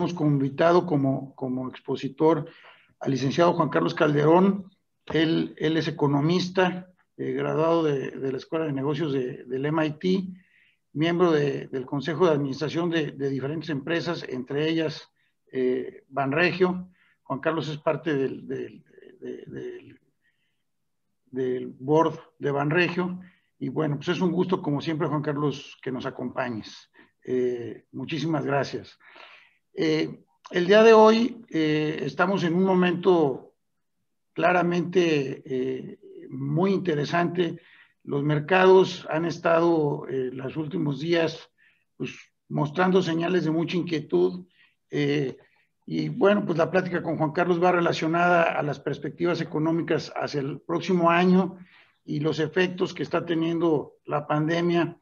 Hemos invitado, como, expositor, al licenciado Juan Carlos Calderón. Él, él es economista, eh, graduado de, la Escuela de Negocios del MIT, miembro del Consejo de Administración de, diferentes empresas, entre ellas eh, Banregio. Juan Carlos es parte del, board de Banregio. Y bueno, pues es un gusto, como siempre, Juan Carlos, que nos acompañes. Eh, muchísimas gracias. Eh, el día de hoy eh, estamos en un momento claramente eh, muy interesante. Los mercados han estado los últimos días pues, mostrando señales de mucha inquietud. y bueno, pues la plática con Juan Carlos va relacionada a las perspectivas económicas hacia el próximo año y los efectos que está teniendo la pandemia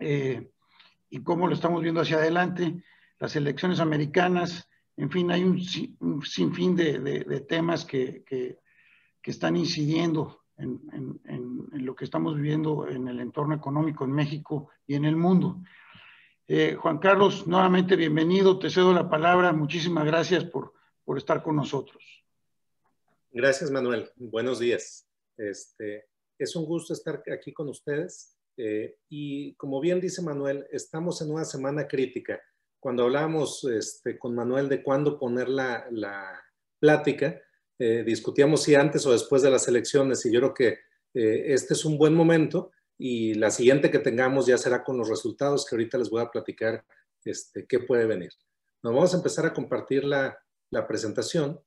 y cómo lo estamos viendo hacia adelante las elecciones americanas, en fin, hay un, sinfín de, temas que, están incidiendo en, lo que estamos viviendo en el entorno económico en México y en el mundo. Eh, Juan Carlos, nuevamente bienvenido, te cedo la palabra, muchísimas gracias por, estar con nosotros. Gracias, Manuel. Buenos días. Este, es un gusto estar aquí con ustedes. Eh, y como bien dice Manuel, estamos en una semana crítica cuando hablábamos este, con Manuel de cuándo poner la, plática, eh, discutíamos si antes o después de las elecciones y yo creo que eh, este es un buen momento y la siguiente que tengamos ya será con los resultados que ahorita les voy a platicar este, qué puede venir. Nos vamos a empezar a compartir la, la presentación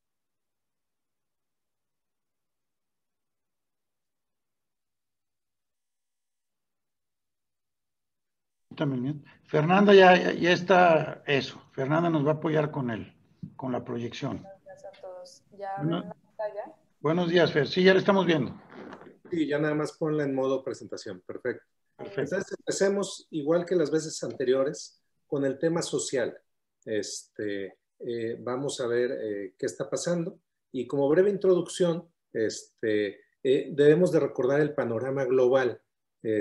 también. Fernanda ya, ya está eso. Fernanda nos va a apoyar con él, con la proyección. a todos. Buenos días, Fer. Sí, ya la estamos viendo. Sí, ya nada más ponla en modo presentación. Perfecto. Entonces empecemos, igual que las veces anteriores, con el tema social. Este, eh, vamos a ver eh, qué está pasando. Y como breve introducción, este, eh, debemos de recordar el panorama global.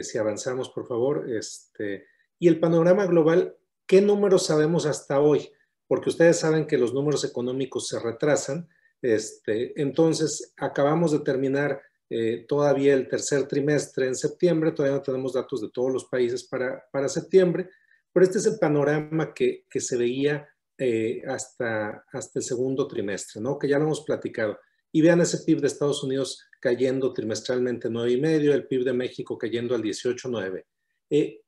si avanzamos, por favor, este, y el panorama global, ¿qué números sabemos hasta hoy? Porque ustedes saben que los números económicos se retrasan. Este, entonces, acabamos de terminar eh, todavía el tercer trimestre en septiembre, todavía no tenemos datos de todos los países para, septiembre, pero este es el panorama que, se veía eh, hasta, hasta el segundo trimestre, ¿no? que ya lo hemos platicado. Y vean ese PIB de Estados Unidos cayendo trimestralmente 9,5, el PIB de México cayendo al 18,9. Eh,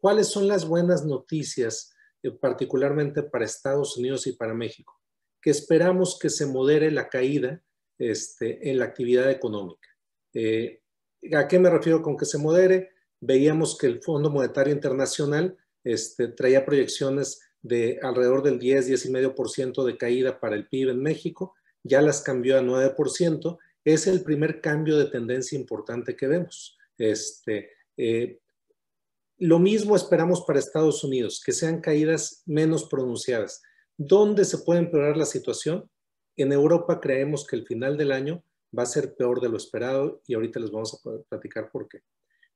¿Cuáles son las buenas noticias, eh, particularmente para Estados Unidos y para México? Que esperamos que se modere la caída este, en la actividad económica. Eh, ¿A qué me refiero con que se modere? Veíamos que el Fondo Monetario Internacional este, traía proyecciones de alrededor del 10, 10,5% de caída para el PIB en México, ya las cambió a 9%, es el primer cambio de tendencia importante que vemos. Este, lo mismo esperamos para Estados Unidos, que sean caídas menos pronunciadas. ¿Dónde se puede empeorar la situación? En Europa creemos que el final del año va a ser peor de lo esperado y ahorita les vamos a platicar por qué.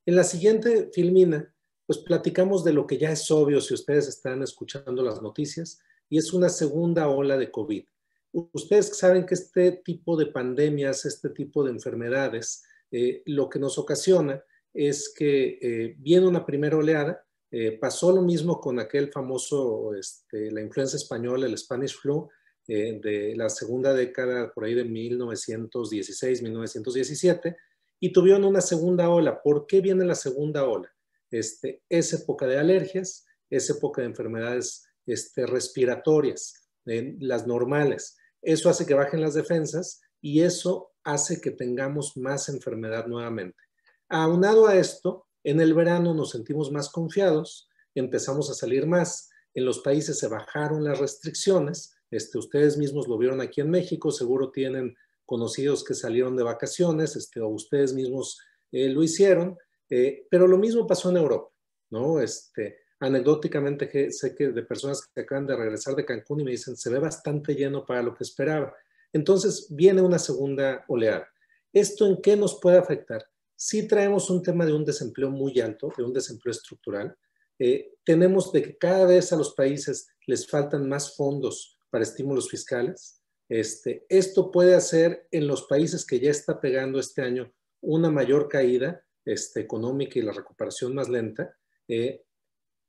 En la siguiente filmina, pues platicamos de lo que ya es obvio si ustedes están escuchando las noticias y es una segunda ola de COVID. Ustedes saben que este tipo de pandemias, este tipo de enfermedades, eh, lo que nos ocasiona es que eh, viene una primera oleada, eh, pasó lo mismo con aquel famoso, este, la influenza española, el Spanish flu, eh, de la segunda década, por ahí de 1916, 1917, y tuvieron una segunda ola. ¿Por qué viene la segunda ola? Este, es época de alergias, es época de enfermedades este, respiratorias, las normales. Eso hace que bajen las defensas y eso hace que tengamos más enfermedad nuevamente. Aunado a esto, en el verano nos sentimos más confiados, empezamos a salir más, en los países se bajaron las restricciones, este, ustedes mismos lo vieron aquí en México, seguro tienen conocidos que salieron de vacaciones, este, ustedes mismos eh, lo hicieron, eh, pero lo mismo pasó en Europa, ¿no? Este, anecdóticamente sé que de personas que acaban de regresar de Cancún y me dicen, se ve bastante lleno para lo que esperaba. Entonces viene una segunda oleada. ¿Esto en qué nos puede afectar? sí traemos un tema de un desempleo muy alto, de un desempleo estructural. Eh, tenemos de que cada vez a los países les faltan más fondos para estímulos fiscales. Este, esto puede hacer en los países que ya está pegando este año una mayor caída este, económica y la recuperación más lenta. Eh,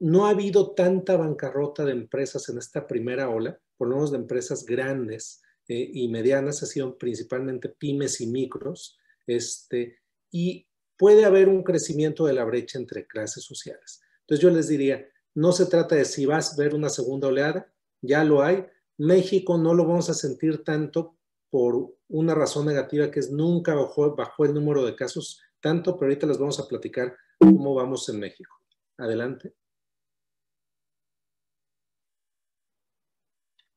no ha habido tanta bancarrota de empresas en esta primera ola, por lo menos de empresas grandes eh, y medianas, ha sido principalmente pymes y micros. Este, y puede haber un crecimiento de la brecha entre clases sociales. Entonces yo les diría, no se trata de si vas a ver una segunda oleada, ya lo hay. México no lo vamos a sentir tanto por una razón negativa que es nunca bajó, el número de casos tanto, pero ahorita les vamos a platicar cómo vamos en México. Adelante.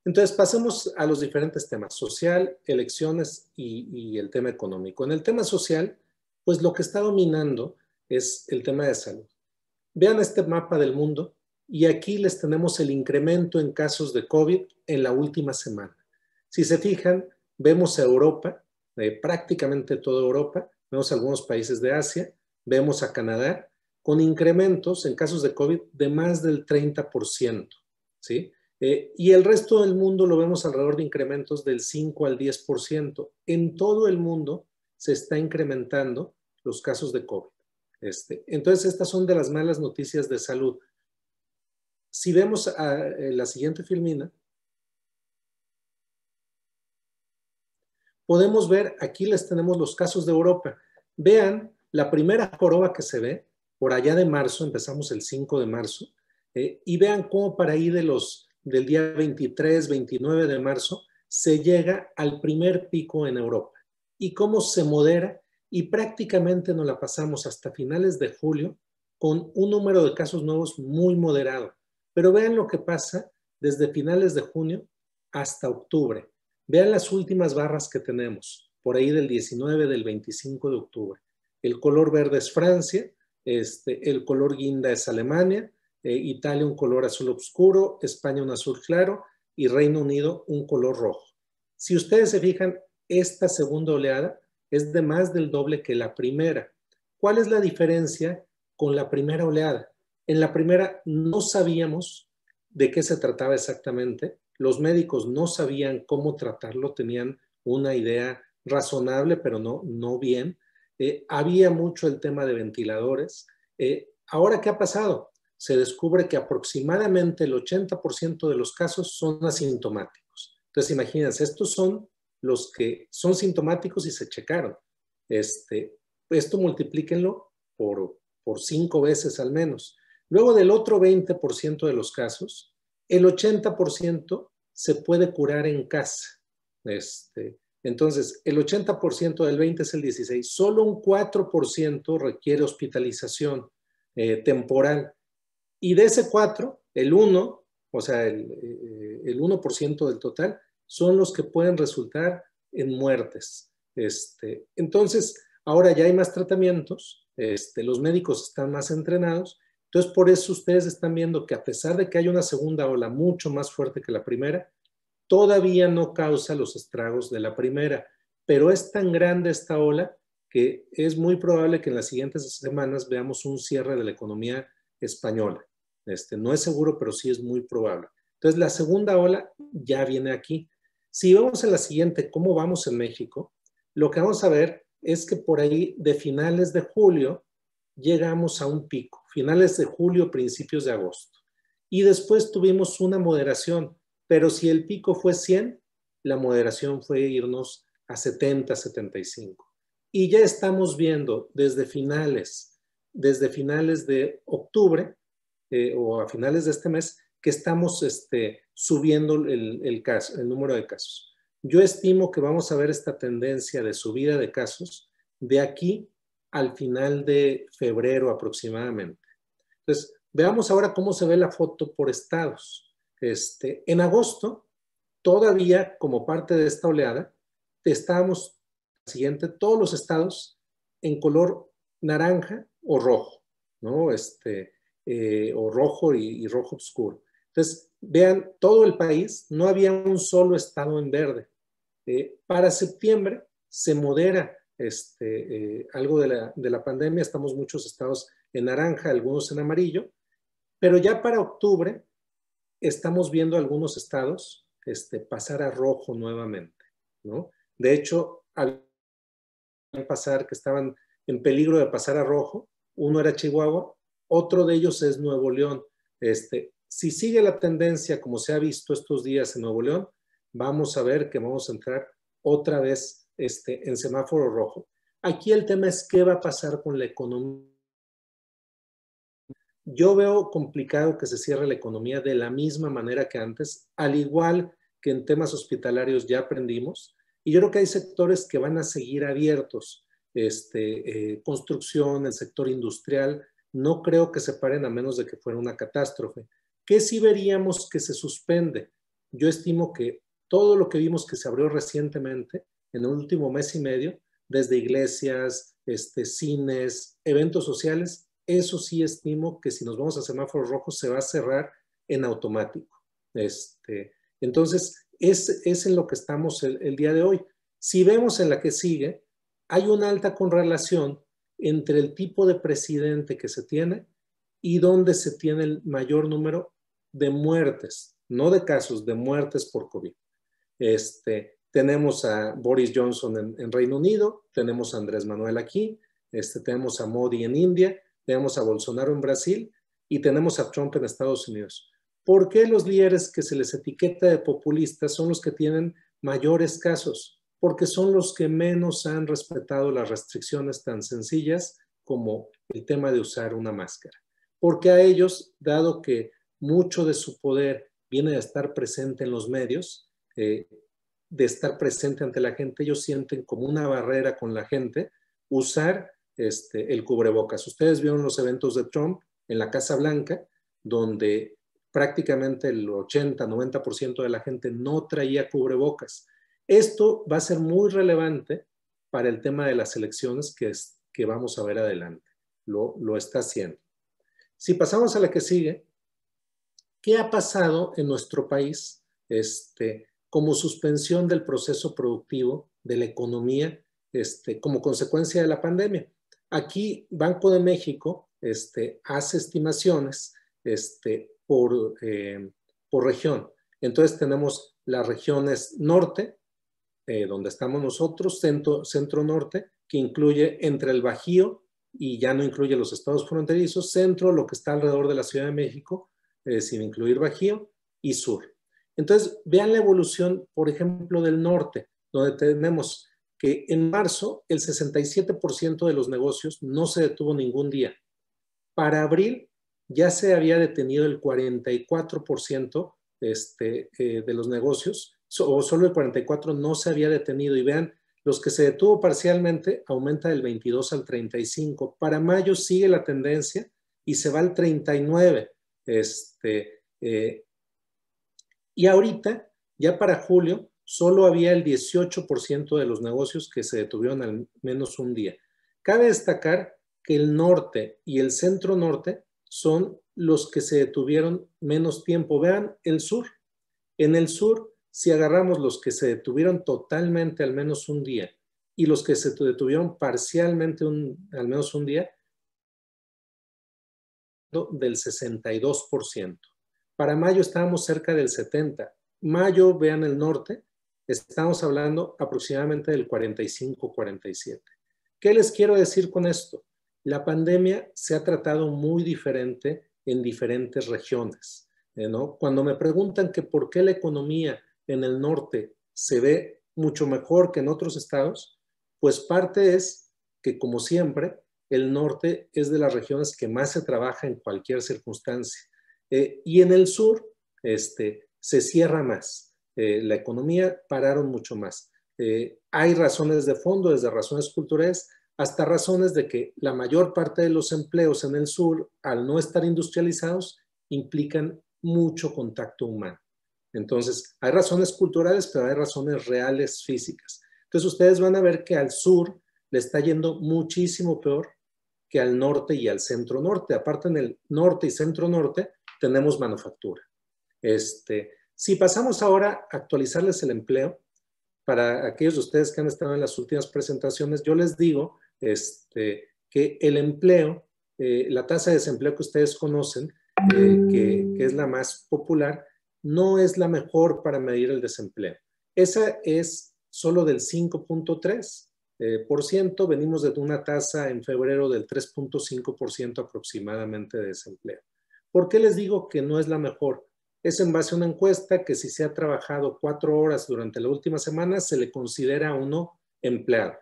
Entonces, pasemos a los diferentes temas, social, elecciones y, el tema económico. En el tema social, pues lo que está dominando es el tema de salud. Vean este mapa del mundo y aquí les tenemos el incremento en casos de COVID en la última semana. Si se fijan, vemos a Europa, eh, prácticamente toda Europa, vemos algunos países de Asia, vemos a Canadá, con incrementos en casos de COVID de más del 30%, ¿sí? Eh, y el resto del mundo lo vemos alrededor de incrementos del 5 al 10%. En todo el mundo se está incrementando los casos de COVID. Este, entonces, estas son de las malas noticias de salud. Si vemos a, eh, la siguiente filmina, podemos ver, aquí les tenemos los casos de Europa. Vean la primera joroba que se ve, por allá de marzo, empezamos el 5 de marzo, eh, y vean cómo para ahí de los, del día 23, 29 de marzo, se llega al primer pico en Europa y cómo se modera y prácticamente nos la pasamos hasta finales de julio con un número de casos nuevos muy moderado. Pero vean lo que pasa desde finales de junio hasta octubre. Vean las últimas barras que tenemos, por ahí del 19, del 25 de octubre. El color verde es Francia, este, el color guinda es Alemania, eh, Italia un color azul oscuro, España un azul claro y Reino Unido un color rojo. Si ustedes se fijan, esta segunda oleada es de más del doble que la primera. ¿Cuál es la diferencia con la primera oleada? En la primera no sabíamos de qué se trataba exactamente, los médicos no sabían cómo tratarlo, tenían una idea razonable, pero no, no bien. Eh, había mucho el tema de ventiladores. Eh, Ahora, ¿qué ha pasado? Se descubre que aproximadamente el 80% de los casos son asintomáticos. Entonces, imagínense, estos son los que son sintomáticos y se checaron. Este, esto multiplíquenlo por, cinco veces al menos. Luego del otro 20% de los casos, el 80% se puede curar en casa. Este, entonces, el 80% del 20 es el 16. Solo un 4% requiere hospitalización eh, temporal. Y de ese 4, el 1, o sea, el 1% eh, del total, son los que pueden resultar en muertes. Este, entonces, ahora ya hay más tratamientos, este, los médicos están más entrenados, entonces por eso ustedes están viendo que a pesar de que hay una segunda ola mucho más fuerte que la primera, todavía no causa los estragos de la primera, pero es tan grande esta ola que es muy probable que en las siguientes semanas veamos un cierre de la economía española. Este, no es seguro, pero sí es muy probable. Entonces, la segunda ola ya viene aquí. Si vemos en la siguiente cómo vamos en México, lo que vamos a ver es que por ahí de finales de julio llegamos a un pico, finales de julio, principios de agosto. Y después tuvimos una moderación, pero si el pico fue 100, la moderación fue irnos a 70, 75. Y ya estamos viendo desde finales, desde finales de octubre eh, o a finales de este mes, que estamos este, subiendo el, el, caso, el número de casos. Yo estimo que vamos a ver esta tendencia de subida de casos de aquí al final de febrero aproximadamente. Entonces, veamos ahora cómo se ve la foto por estados. Este, en agosto, todavía como parte de esta oleada, estábamos siguiente todos los estados en color naranja o rojo, ¿no? Este, eh, o rojo y, y rojo oscuro. Entonces, vean, todo el país, no había un solo estado en verde. Eh, para septiembre se modera este, eh, algo de la, pandemia, estamos muchos estados en naranja, algunos en amarillo, pero ya para octubre estamos viendo algunos estados este, pasar a rojo nuevamente, ¿no? De hecho, al pasar, que estaban en peligro de pasar a rojo, uno era Chihuahua, otro de ellos es Nuevo León, este, si sigue la tendencia como se ha visto estos días en Nuevo León, vamos a ver que vamos a entrar otra vez este, en semáforo rojo. Aquí el tema es qué va a pasar con la economía. Yo veo complicado que se cierre la economía de la misma manera que antes, al igual que en temas hospitalarios ya aprendimos. Y yo creo que hay sectores que van a seguir abiertos. Este, eh, construcción, el sector industrial, no creo que se paren a menos de que fuera una catástrofe. ¿Qué sí veríamos que se suspende? Yo estimo que todo lo que vimos que se abrió recientemente, en el último mes y medio, desde iglesias, este, cines, eventos sociales, eso sí estimo que si nos vamos a semáforos rojos se va a cerrar en automático. Este, entonces, es, es en lo que estamos el, el día de hoy. Si vemos en la que sigue, hay una alta correlación entre el tipo de presidente que se tiene y dónde se tiene el mayor número de muertes, no de casos, de muertes por COVID. Este, tenemos a Boris Johnson en, Reino Unido, tenemos a Andrés Manuel aquí, este, tenemos a Modi en India, tenemos a Bolsonaro en Brasil y tenemos a Trump en Estados Unidos. ¿Por qué los líderes que se les etiqueta de populistas son los que tienen mayores casos? Porque son los que menos han respetado las restricciones tan sencillas como el tema de usar una máscara. Porque a ellos, dado que mucho de su poder viene de estar presente en los medios, eh, de estar presente ante la gente. Ellos sienten como una barrera con la gente usar este, el cubrebocas. Ustedes vieron los eventos de Trump en la Casa Blanca, donde prácticamente el 80-90% de la gente no traía cubrebocas. Esto va a ser muy relevante para el tema de las elecciones que, que vamos a ver adelante. lo está haciendo. Si pasamos a la que sigue, ha pasado en nuestro país este, como suspensión del proceso productivo de la economía este, como consecuencia de la pandemia? Aquí Banco de México este, hace estimaciones este, por, em, por región. Entonces tenemos las regiones norte, eh, donde estamos nosotros, centro, centro norte, que incluye entre el Bajío y ya no incluye los estados fronterizos, centro, lo que está alrededor de la Ciudad de México, eh, sin incluir Bajío, y sur. Entonces, vean la evolución, por ejemplo, del norte, donde tenemos que en marzo el 67% de los negocios no se detuvo ningún día. Para abril ya se había detenido el 44% este, eh, de los negocios, o solo el 44% no se había detenido. Y vean, los que se detuvo parcialmente aumenta del 22 al 35. Para mayo sigue la tendencia y se va al 39. Este, eh, y ahorita, ya para julio, solo había el 18% de los negocios que se detuvieron al menos un día. Cabe destacar que el norte y el centro norte son los que se detuvieron menos tiempo. Vean el sur. En el sur, si agarramos los que se detuvieron totalmente al menos un día y los que se detuvieron parcialmente un, al menos un día, del 62%. Para mayo estábamos cerca del 70%. Mayo, vean el norte, estamos hablando aproximadamente del 45-47%. ¿Qué les quiero decir con esto? La pandemia se ha tratado muy diferente en diferentes regiones. Eh, ¿no? Cuando me preguntan que por qué la economía en el norte se ve mucho mejor que en otros estados, pues parte es que, como siempre, el norte es de las regiones que más se trabaja en cualquier circunstancia. Eh, y en el sur este, se cierra más. Eh, la economía pararon mucho más. Eh, hay razones de fondo, desde razones culturales hasta razones de que la mayor parte de los empleos en el sur, al no estar industrializados, implican mucho contacto humano. Entonces, hay razones culturales, pero hay razones reales físicas. Entonces, ustedes van a ver que al sur le está yendo muchísimo peor que al norte y al centro norte. Aparte, en el norte y centro norte tenemos manufactura. Este, si pasamos ahora a actualizarles el empleo, para aquellos de ustedes que han estado en las últimas presentaciones, yo les digo este, que el empleo, eh, la tasa de desempleo que ustedes conocen, eh, que, que es la más popular, no es la mejor para medir el desempleo. Esa es solo del 5.3. Eh, por ciento, venimos de una tasa en febrero del 3.5% aproximadamente de desempleo. ¿Por qué les digo que no es la mejor? Es en base a una encuesta que si se ha trabajado cuatro horas durante la última semana, se le considera uno empleado.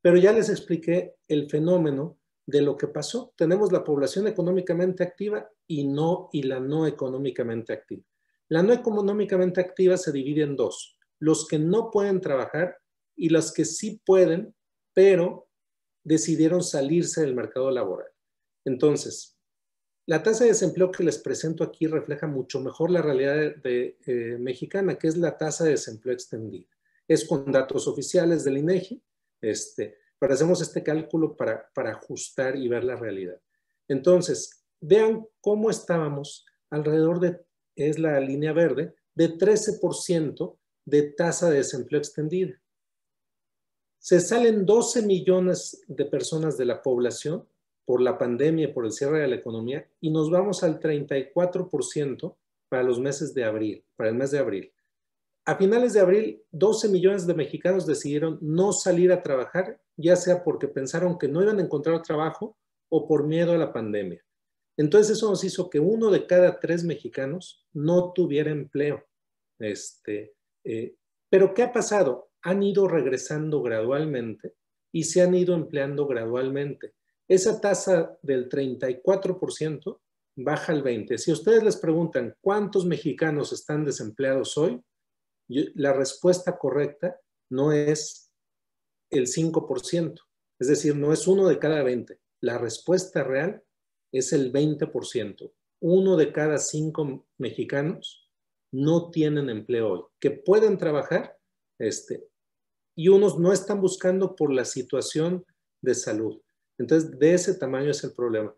Pero ya les expliqué el fenómeno de lo que pasó. Tenemos la población económicamente activa y no y la no económicamente activa. La no económicamente activa se divide en dos, los que no pueden trabajar y las que sí pueden, pero decidieron salirse del mercado laboral. Entonces, la tasa de desempleo que les presento aquí refleja mucho mejor la realidad de, eh, mexicana, que es la tasa de desempleo extendida. Es con datos oficiales del INEGI, este, pero hacemos este cálculo para, para ajustar y ver la realidad. Entonces, vean cómo estábamos alrededor de, es la línea verde, de 13% de tasa de desempleo extendida. Se salen 12 millones de personas de la población por la pandemia, por el cierre de la economía, y nos vamos al 34% para los meses de abril, para el mes de abril. A finales de abril, 12 millones de mexicanos decidieron no salir a trabajar, ya sea porque pensaron que no iban a encontrar trabajo o por miedo a la pandemia. Entonces eso nos hizo que uno de cada tres mexicanos no tuviera empleo. Este, eh, pero ¿qué ha pasado? han ido regresando gradualmente y se han ido empleando gradualmente. Esa tasa del 34% baja al 20%. Si ustedes les preguntan cuántos mexicanos están desempleados hoy, la respuesta correcta no es el 5%, es decir, no es uno de cada 20. La respuesta real es el 20%. Uno de cada cinco mexicanos no tienen empleo hoy, que pueden trabajar, este, y unos no están buscando por la situación de salud. Entonces, de ese tamaño es el problema.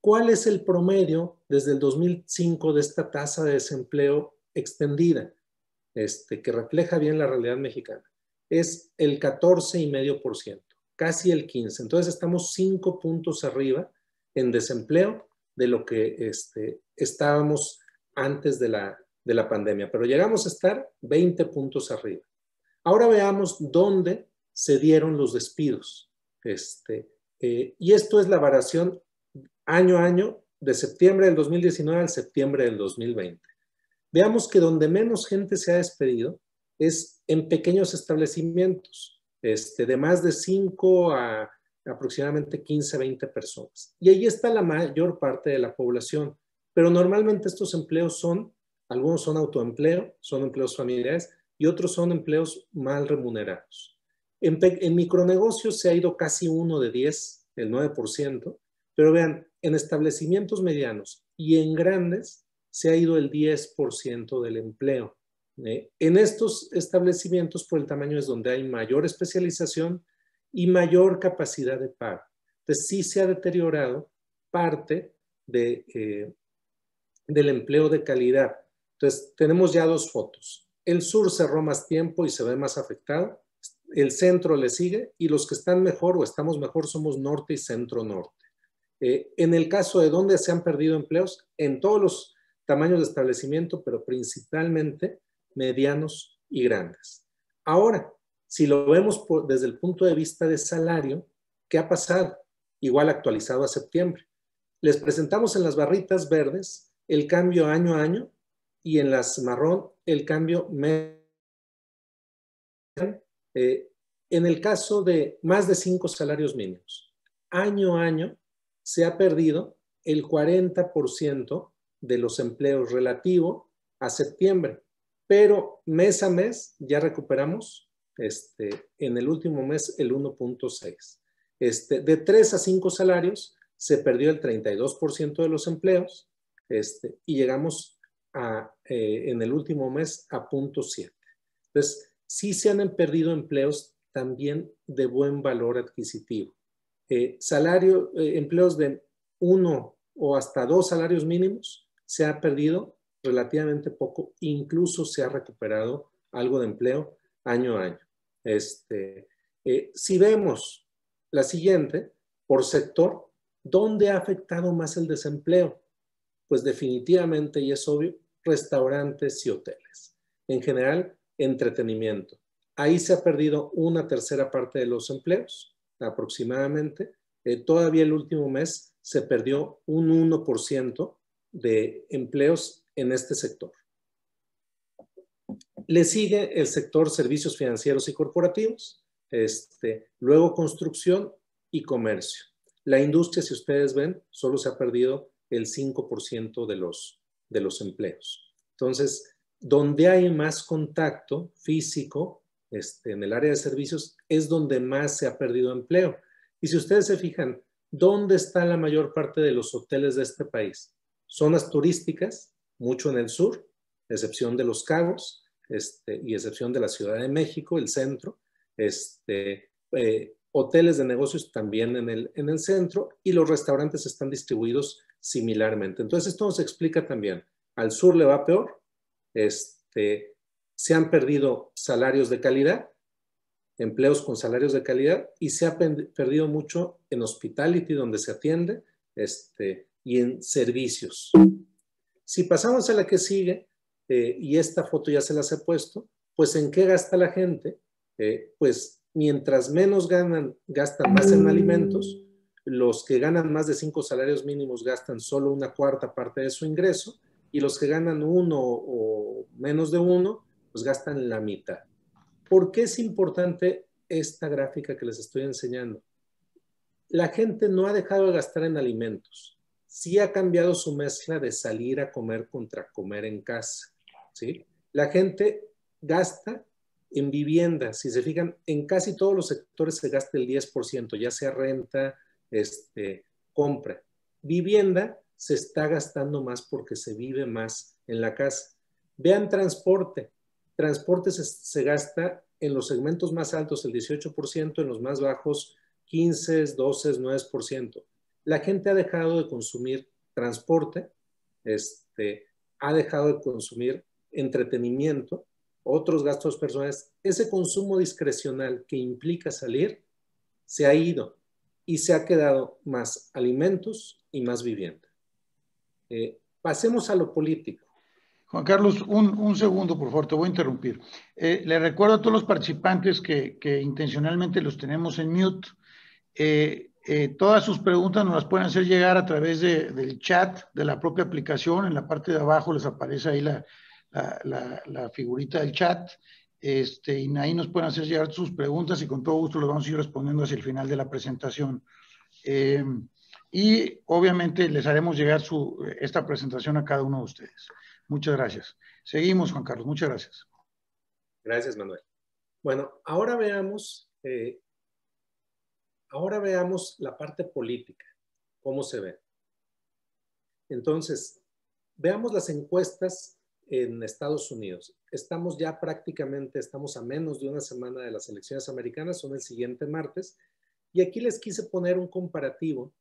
¿Cuál es el promedio desde el 2005 de esta tasa de desempleo extendida, este, que refleja bien la realidad mexicana? Es el 14,5%, casi el 15%. Entonces, estamos cinco puntos arriba en desempleo de lo que este, estábamos antes de la, de la pandemia, pero llegamos a estar 20 puntos arriba. Ahora veamos dónde se dieron los despidos. Este, eh, y esto es la variación año a año de septiembre del 2019 al septiembre del 2020. Veamos que donde menos gente se ha despedido es en pequeños establecimientos, este, de más de 5 a aproximadamente 15, 20 personas. Y allí está la mayor parte de la población. Pero normalmente estos empleos son, algunos son autoempleo, son empleos familiares, y otros son empleos mal remunerados. En, micronegocios se ha ido casi uno de 10, el 9%, pero vean, en establecimientos medianos y en grandes se ha ido el 10% del empleo. ¿eh? En estos establecimientos, por el tamaño, es donde hay mayor especialización y mayor capacidad de pago. Entonces, sí se ha deteriorado parte de, eh, del empleo de calidad. Entonces, tenemos ya dos fotos. El sur cerró más tiempo y se ve más afectado. El centro le sigue y los que están mejor o estamos mejor somos norte y centro-norte. Eh, en el caso de dónde se han perdido empleos, en todos los tamaños de establecimiento, pero principalmente medianos y grandes. Ahora, si lo vemos desde el punto de vista de salario, ¿qué ha pasado? Igual actualizado a septiembre. Les presentamos en las barritas verdes el cambio año a año y en las marrón el cambio eh, en el caso de más de cinco salarios mínimos, año a año se ha perdido el 40% de los empleos relativo a septiembre, pero mes a mes ya recuperamos este, en el último mes el 1.6. Este, de 3 a 5 salarios se perdió el 32% de los empleos este, y llegamos eh, en el último mes a punto .7 Entonces, sí se han perdido empleos también de buen valor adquisitivo. Eh, salario, eh, empleos de uno o hasta dos salarios mínimos se ha perdido relativamente poco, incluso se ha recuperado algo de empleo año a año. Este, si vemos la siguiente, por sector, ¿dónde ha afectado más el desempleo? Pues definitivamente, y es obvio, restaurantes y hoteles. En general, entretenimiento. Ahí se ha perdido una tercera parte de los empleos, aproximadamente. Eh, todavía el último mes se perdió un 1% de empleos en este sector. Le sigue el sector servicios financieros y corporativos, este, luego construcción y comercio. La industria, si ustedes ven, solo se ha perdido el 5% de los, de los empleos. Entonces, donde hay más contacto físico este, en el área de servicios es donde más se ha perdido empleo. Y si ustedes se fijan, ¿dónde está la mayor parte de los hoteles de este país? Zonas turísticas, mucho en el sur, excepción de Los Cabos este, y excepción de la Ciudad de México, el centro. Este, eh, hoteles de negocios también en el, en el centro y los restaurantes están distribuidos similarmente. Entonces, esto nos explica también, al sur le va peor, este, se han perdido salarios de calidad, empleos con salarios de calidad, y se ha perdido mucho en hospitality, donde se atiende, este, y en servicios. Si pasamos a la que sigue, eh, y esta foto ya se las he puesto, pues en qué gasta la gente, eh, pues mientras menos ganan, gastan más en alimentos, los que ganan más de cinco salarios mínimos gastan solo una cuarta parte de su ingreso y los que ganan uno o menos de uno, pues gastan la mitad. ¿Por qué es importante esta gráfica que les estoy enseñando? La gente no ha dejado de gastar en alimentos. Sí ha cambiado su mezcla de salir a comer contra comer en casa. ¿sí? La gente gasta en vivienda. Si se fijan, en casi todos los sectores se gasta el 10%, ya sea renta, este, compra. Vivienda se está gastando más porque se vive más en la casa. Vean transporte. Transporte se, gasta en los segmentos más altos el 18%, en los más bajos 15, 12, 9%. La gente ha dejado de consumir transporte, este, ha dejado de consumir entretenimiento, otros gastos personales. Ese consumo discrecional que implica salir se ha ido y se ha quedado más alimentos y más vivienda. Eh, pasemos a lo político. Juan Carlos, un, segundo, por favor, te voy a interrumpir. Eh, le recuerdo a todos los participantes que, intencionalmente los tenemos en mute. Eh, todas sus preguntas nos las pueden hacer llegar a través del chat de la propia aplicación. En la parte de abajo les aparece ahí la figurita del chat este, y ahí nos pueden hacer llegar sus preguntas y con todo gusto los vamos a ir respondiendo hacia el final de la presentación. Eh, y obviamente les haremos llegar su, esta presentación a cada uno de ustedes. Muchas gracias. Seguimos, Juan Carlos. Muchas gracias. Gracias, Manuel. Bueno, ahora veamos, eh, ahora veamos la parte política, cómo se ve. Entonces, veamos las encuestas en Estados Unidos. Estamos ya prácticamente, estamos a menos de una semana de las elecciones americanas, son el siguiente martes, y aquí les quise poner un comparativo.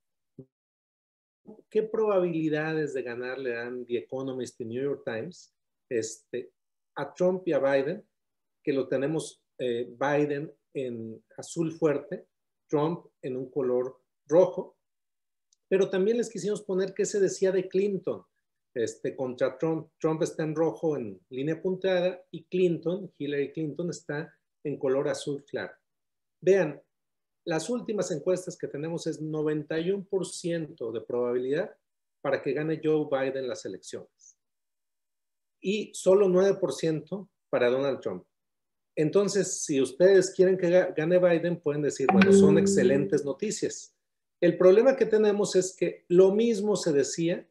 ¿Qué probabilidades de ganar le dan The Economist y New York Times este, a Trump y a Biden? Que lo tenemos eh, Biden en azul fuerte, Trump en un color rojo, pero también les quisimos poner qué se decía de Clinton este, contra Trump. Trump está en rojo en línea puntada y Clinton, Hillary Clinton, está en color azul claro. Vean, las últimas encuestas que tenemos es 91% de probabilidad para que gane Joe Biden las elecciones y solo 9% para Donald Trump. Entonces, si ustedes quieren que gane Biden, pueden decir, bueno, son excelentes noticias. El problema que tenemos es que lo mismo se decía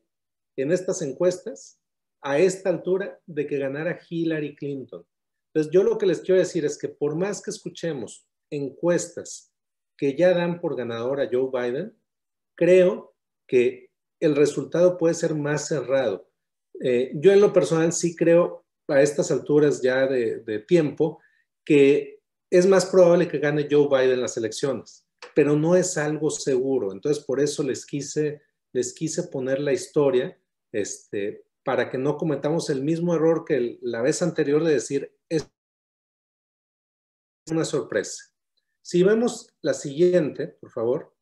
en estas encuestas a esta altura de que ganara Hillary Clinton. Entonces, yo lo que les quiero decir es que por más que escuchemos encuestas que ya dan por ganador a Joe Biden, creo que el resultado puede ser más cerrado. Eh, yo en lo personal sí creo a estas alturas ya de, de tiempo que es más probable que gane Joe Biden las elecciones, pero no es algo seguro. Entonces, por eso les quise, les quise poner la historia este, para que no cometamos el mismo error que la vez anterior de decir, es una sorpresa. Si vemos la siguiente, por favor,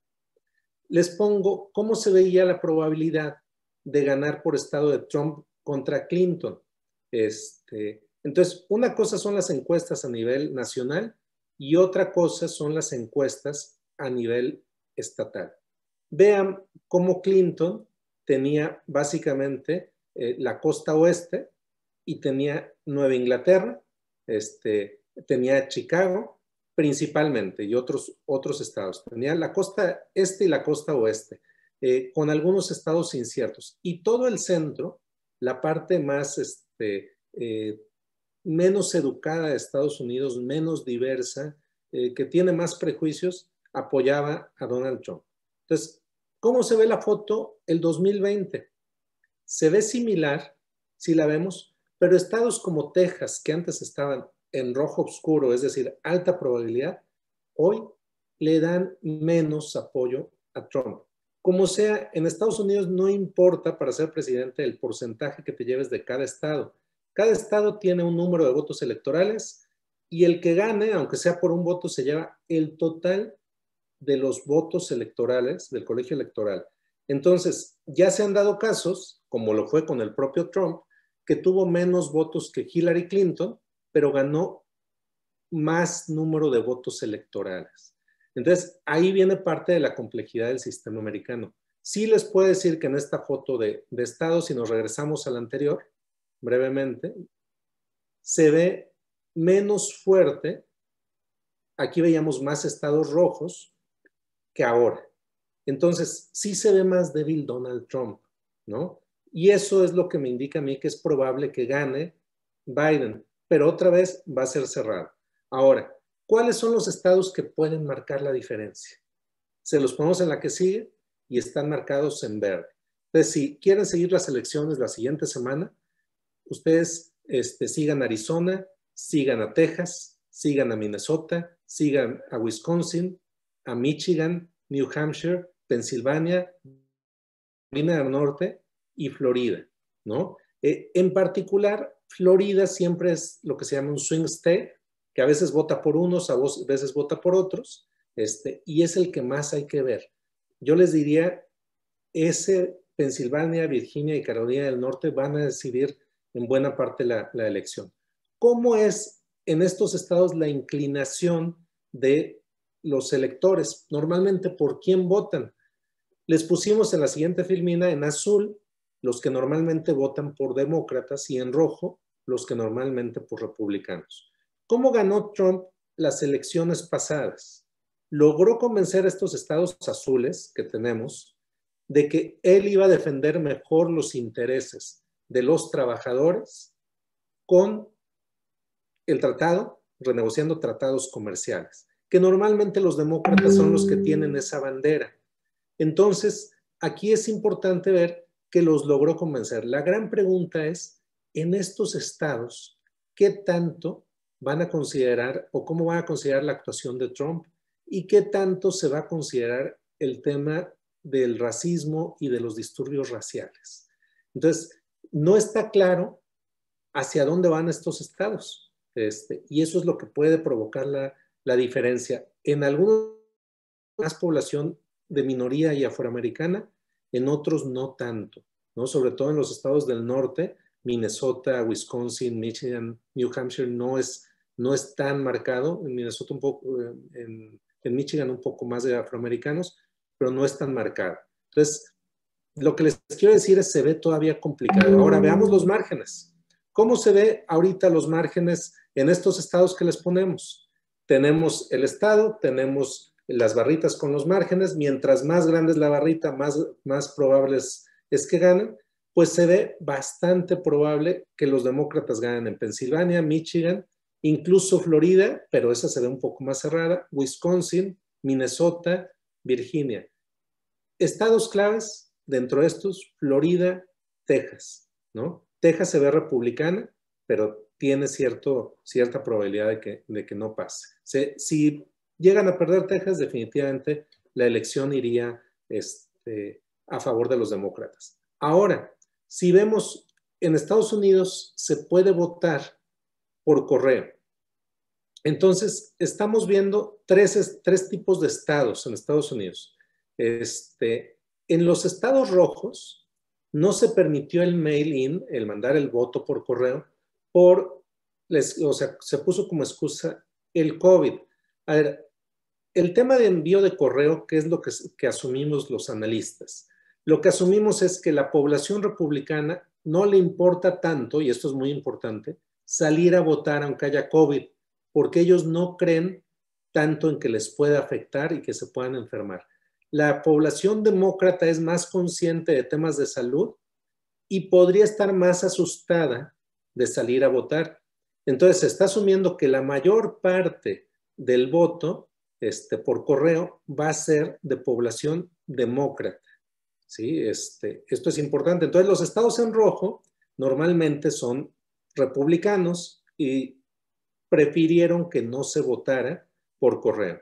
les pongo cómo se veía la probabilidad de ganar por estado de Trump contra Clinton. Este, entonces, una cosa son las encuestas a nivel nacional y otra cosa son las encuestas a nivel estatal. Vean cómo Clinton tenía básicamente eh, la costa oeste y tenía Nueva Inglaterra, este, tenía Chicago principalmente y otros, otros estados. Tenía la costa este y la costa oeste, eh, con algunos estados inciertos. Y todo el centro, la parte más este, eh, menos educada de Estados Unidos, menos diversa, que tiene más prejuicios, apoyaba a Donald Trump. Entonces, ¿Cómo se ve la foto el 2020? Se ve similar, si la vemos, pero estados como Texas, que antes estaban en rojo oscuro, es decir, alta probabilidad, hoy le dan menos apoyo a Trump. Como sea, en Estados Unidos no importa para ser presidente el porcentaje que te lleves de cada estado. Cada estado tiene un número de votos electorales y el que gane, aunque sea por un voto, se lleva el total de los votos electorales del colegio electoral. Entonces, ya se han dado casos, como lo fue con el propio Trump, que tuvo menos votos que Hillary Clinton, pero ganó más número de votos electorales. Entonces, ahí viene parte de la complejidad del sistema americano. Sí les puedo decir que en esta foto de, estados estado, si nos regresamos al anterior, brevemente, se ve menos fuerte. Aquí veíamos más estados rojos, ahora. Entonces, sí se ve más débil Donald Trump, ¿no? Y eso es lo que me indica a mí que es probable que gane Biden, pero otra vez va a ser cerrado. Ahora, ¿cuáles son los estados que pueden marcar la diferencia? Se los ponemos en la que sigue y están marcados en verde. Entonces, si quieren seguir las elecciones la siguiente semana, ustedes este, sigan Arizona, sigan a Texas, sigan a Minnesota, sigan a Wisconsin, a Michigan, New Hampshire, Pensilvania, Carolina del Norte y Florida, ¿no? Eh, en particular, Florida siempre es lo que se llama un swing state, que a veces vota por unos, a veces vota por otros, este, y es el que más hay que ver. Yo les diría, ese Pensilvania, Virginia y Carolina del Norte van a decidir en buena parte la, la elección. ¿Cómo es en estos estados la inclinación de los electores, normalmente por quién votan. Les pusimos en la siguiente filmina en azul los que normalmente votan por demócratas y en rojo los que normalmente por republicanos. ¿Cómo ganó Trump las elecciones pasadas? Logró convencer a estos estados azules que tenemos de que él iba a defender mejor los intereses de los trabajadores con el tratado, renegociando tratados comerciales que normalmente los demócratas son los que tienen esa bandera. Entonces, aquí es importante ver que los logró convencer. La gran pregunta es, en estos estados, ¿qué tanto van a considerar o cómo van a considerar la actuación de Trump y qué tanto se va a considerar el tema del racismo y de los disturbios raciales? Entonces, no está claro hacia dónde van estos estados. Este, y eso es lo que puede provocar la, la diferencia. En algunos más población de minoría y afroamericana, en otros no tanto, ¿no? Sobre todo en los estados del norte, Minnesota, Wisconsin, Michigan, New Hampshire no es, no es tan marcado, en Minnesota un poco, eh, en, Michigan un poco más de afroamericanos, pero no es tan marcado. Entonces, lo que les quiero decir es, se ve todavía complicado. Ahora veamos los márgenes. ¿Cómo se ve ahorita los márgenes en estos estados que les ponemos? tenemos el estado, tenemos las barritas con los márgenes, mientras más grande es la barrita, más, más probable es, que ganen, pues se ve bastante probable que los demócratas ganen en Pensilvania, Michigan, incluso Florida, pero esa se ve un poco más cerrada, Wisconsin, Minnesota, Virginia. Estados claves dentro de estos, Florida, Texas, ¿no? Texas se ve republicana, pero tiene cierto, cierta probabilidad de que, que no pase. si llegan a perder Texas, definitivamente la elección iría este, a favor de los demócratas. Ahora, si vemos en Estados Unidos se puede votar por correo. Entonces, estamos viendo tres, tres tipos de estados en Estados Unidos. Este, en los estados rojos no se permitió el mail-in, el mandar el voto por correo, por, les, o sea, se puso como excusa el COVID. A ver, el tema de envío de correo, ¿qué es lo que, que asumimos los analistas? Lo que asumimos es que la población republicana no le importa tanto, y esto es muy importante, salir a votar aunque haya COVID, porque ellos no creen tanto en que les pueda afectar y que se puedan enfermar. La población demócrata es más consciente de temas de salud y podría estar más asustada de salir a votar. Entonces se está asumiendo que la mayor parte del voto este, por correo va a ser de población demócrata. ¿sí? Este, esto es importante. Entonces los estados en rojo normalmente son republicanos y prefirieron que no se votara por correo.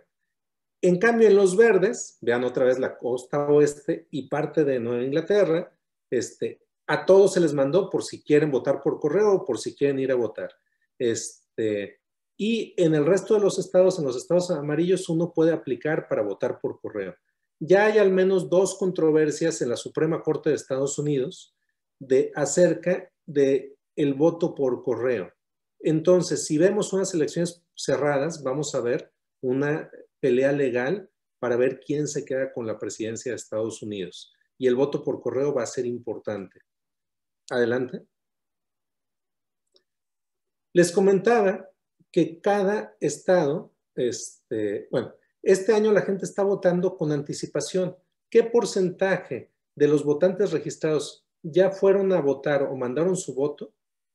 En cambio, en los verdes, vean otra vez la costa oeste y parte de Nueva Inglaterra, este, a todos se les mandó por si quieren votar por correo o por si quieren ir a votar. Este, y en el resto de los estados, en los estados amarillos, uno puede aplicar para votar por correo. Ya hay al menos dos controversias en la Suprema Corte de Estados Unidos de, acerca de voto por correo. Entonces, si vemos unas elecciones cerradas, vamos a ver una pelea legal para ver quién se queda con la presidencia de Estados Unidos. Y el voto por correo va a ser importante. Adelante. Les comentaba que cada estado, este, bueno, este año la gente está votando con anticipación. ¿Qué porcentaje de los votantes registrados ya fueron a votar o mandaron su voto?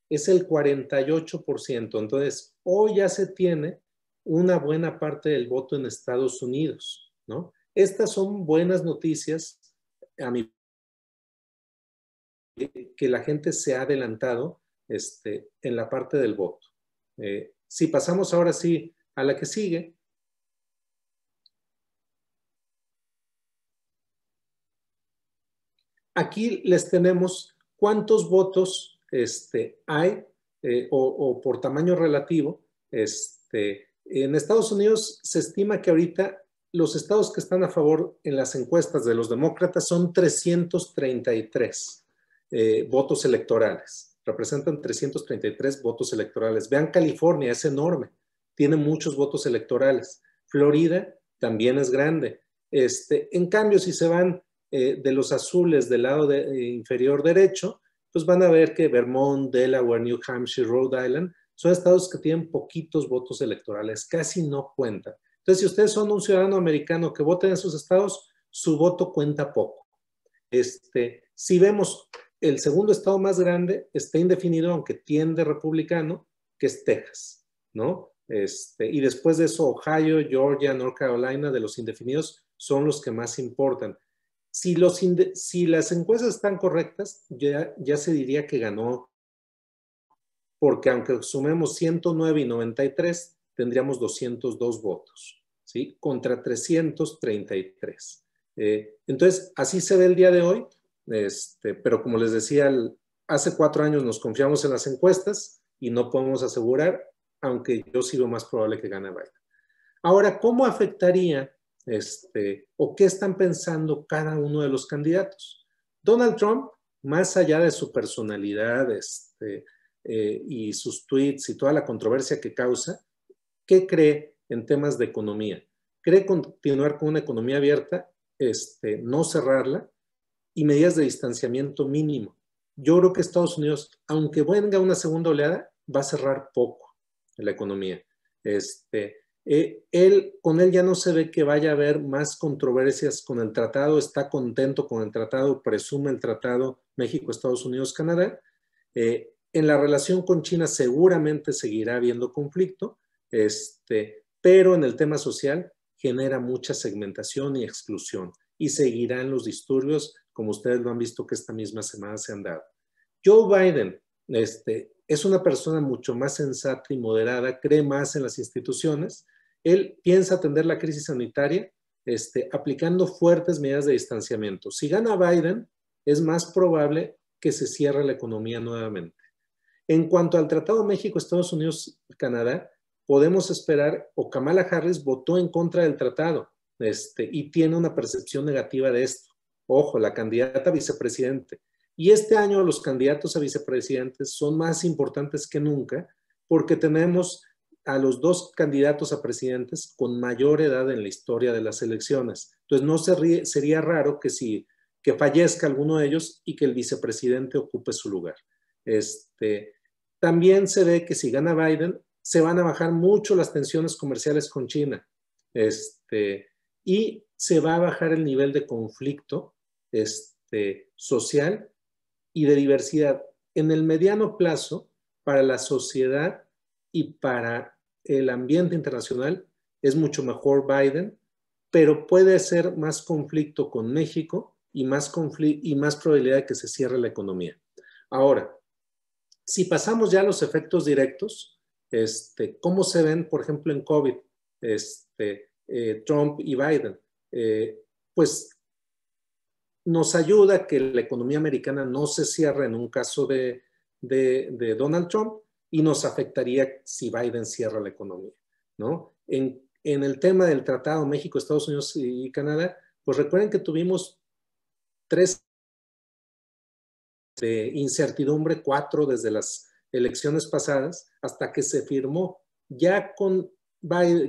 Es el 48%. Entonces, hoy ya se tiene una buena parte del voto en Estados Unidos, ¿no? Estas son buenas noticias, a mi eh, que la gente se ha adelantado este, en la parte del voto. Eh, si pasamos ahora sí a la que sigue. Aquí les tenemos cuántos votos este, hay eh, o, por tamaño relativo. Este, en Estados Unidos se estima que ahorita los estados que están a favor en las encuestas de los demócratas son 333. Eh, votos electorales. Representan 333 votos electorales. Vean California, es enorme. Tiene muchos votos electorales. Florida también es grande. Este, en cambio, si se van eh, de los azules del lado eh, inferior derecho, pues van a ver que Vermont, Delaware, New Hampshire, Rhode Island son estados que tienen poquitos votos electorales, casi no cuentan. Entonces, si ustedes son un ciudadano americano que vota en esos estados, su voto cuenta poco. Este, si vemos el segundo estado más grande está indefinido, aunque tiende republicano, que es Texas, ¿no? Este, y después de eso, Ohio, Georgia, North Carolina, de los indefinidos, son los que más importan. Si, las encuestas están correctas, ya, se diría que ganó, porque aunque sumemos 109 y 93, tendríamos 202 votos, ¿sí? Contra 333. Eh, entonces, así se ve el día de hoy. Este, pero como les decía, hace cuatro años nos confiamos en las encuestas y no podemos asegurar, aunque yo sigo más probable que gane Biden. Ahora, ¿cómo afectaría este, o qué están pensando cada uno de los candidatos? Donald Trump, más allá de su personalidad este, eh, y sus tweets y toda la controversia que causa, ¿qué cree en temas de economía? ¿Cree continuar con una economía abierta, este, no cerrarla? y medidas de distanciamiento mínimo. Yo creo que Estados Unidos, aunque venga una segunda oleada, va a cerrar poco la economía. Este, eh, él, con él ya no se ve que vaya a haber más controversias con el tratado, está contento con el tratado, presume el tratado México, Estados Unidos, Canadá. Eh, en la relación con China seguramente seguirá habiendo conflicto, este, pero en el tema social genera mucha segmentación y exclusión y seguirán los disturbios como ustedes lo han visto que esta misma semana se han dado. Joe Biden este, es una persona mucho más sensata y moderada, cree más en las instituciones. Él piensa atender la crisis sanitaria este, aplicando fuertes medidas de distanciamiento. Si gana Biden, es más probable que se cierre la economía nuevamente. En cuanto al Tratado México-Estados Unidos-Canadá, podemos esperar, o Kamala Harris votó en contra del tratado este, y tiene una percepción negativa de esto. Ojo, la candidata a vicepresidente. Y este año los candidatos a vicepresidentes son más importantes que nunca porque tenemos a los dos candidatos a presidentes con mayor edad en la historia de las elecciones. Entonces, no sería, sería raro que, si, que fallezca alguno de ellos y que el vicepresidente ocupe su lugar. Este, también se ve que si gana Biden, se van a bajar mucho las tensiones comerciales con China este, y se va a bajar el nivel de conflicto este, social y de diversidad en el mediano plazo para la sociedad y para el ambiente internacional es mucho mejor Biden, pero puede ser más conflicto con México y más, y más probabilidad de que se cierre la economía. Ahora, si pasamos ya a los efectos directos, este, ¿cómo se ven, por ejemplo, en COVID, este, eh, Trump y Biden? Eh, pues nos ayuda que la economía americana no se cierre en un caso de, Donald Trump y nos afectaría si Biden cierra la economía, ¿no? En, el tema del tratado México, Estados Unidos y Canadá, pues recuerden que tuvimos tres de incertidumbre, cuatro desde las elecciones pasadas hasta que se firmó. Ya con,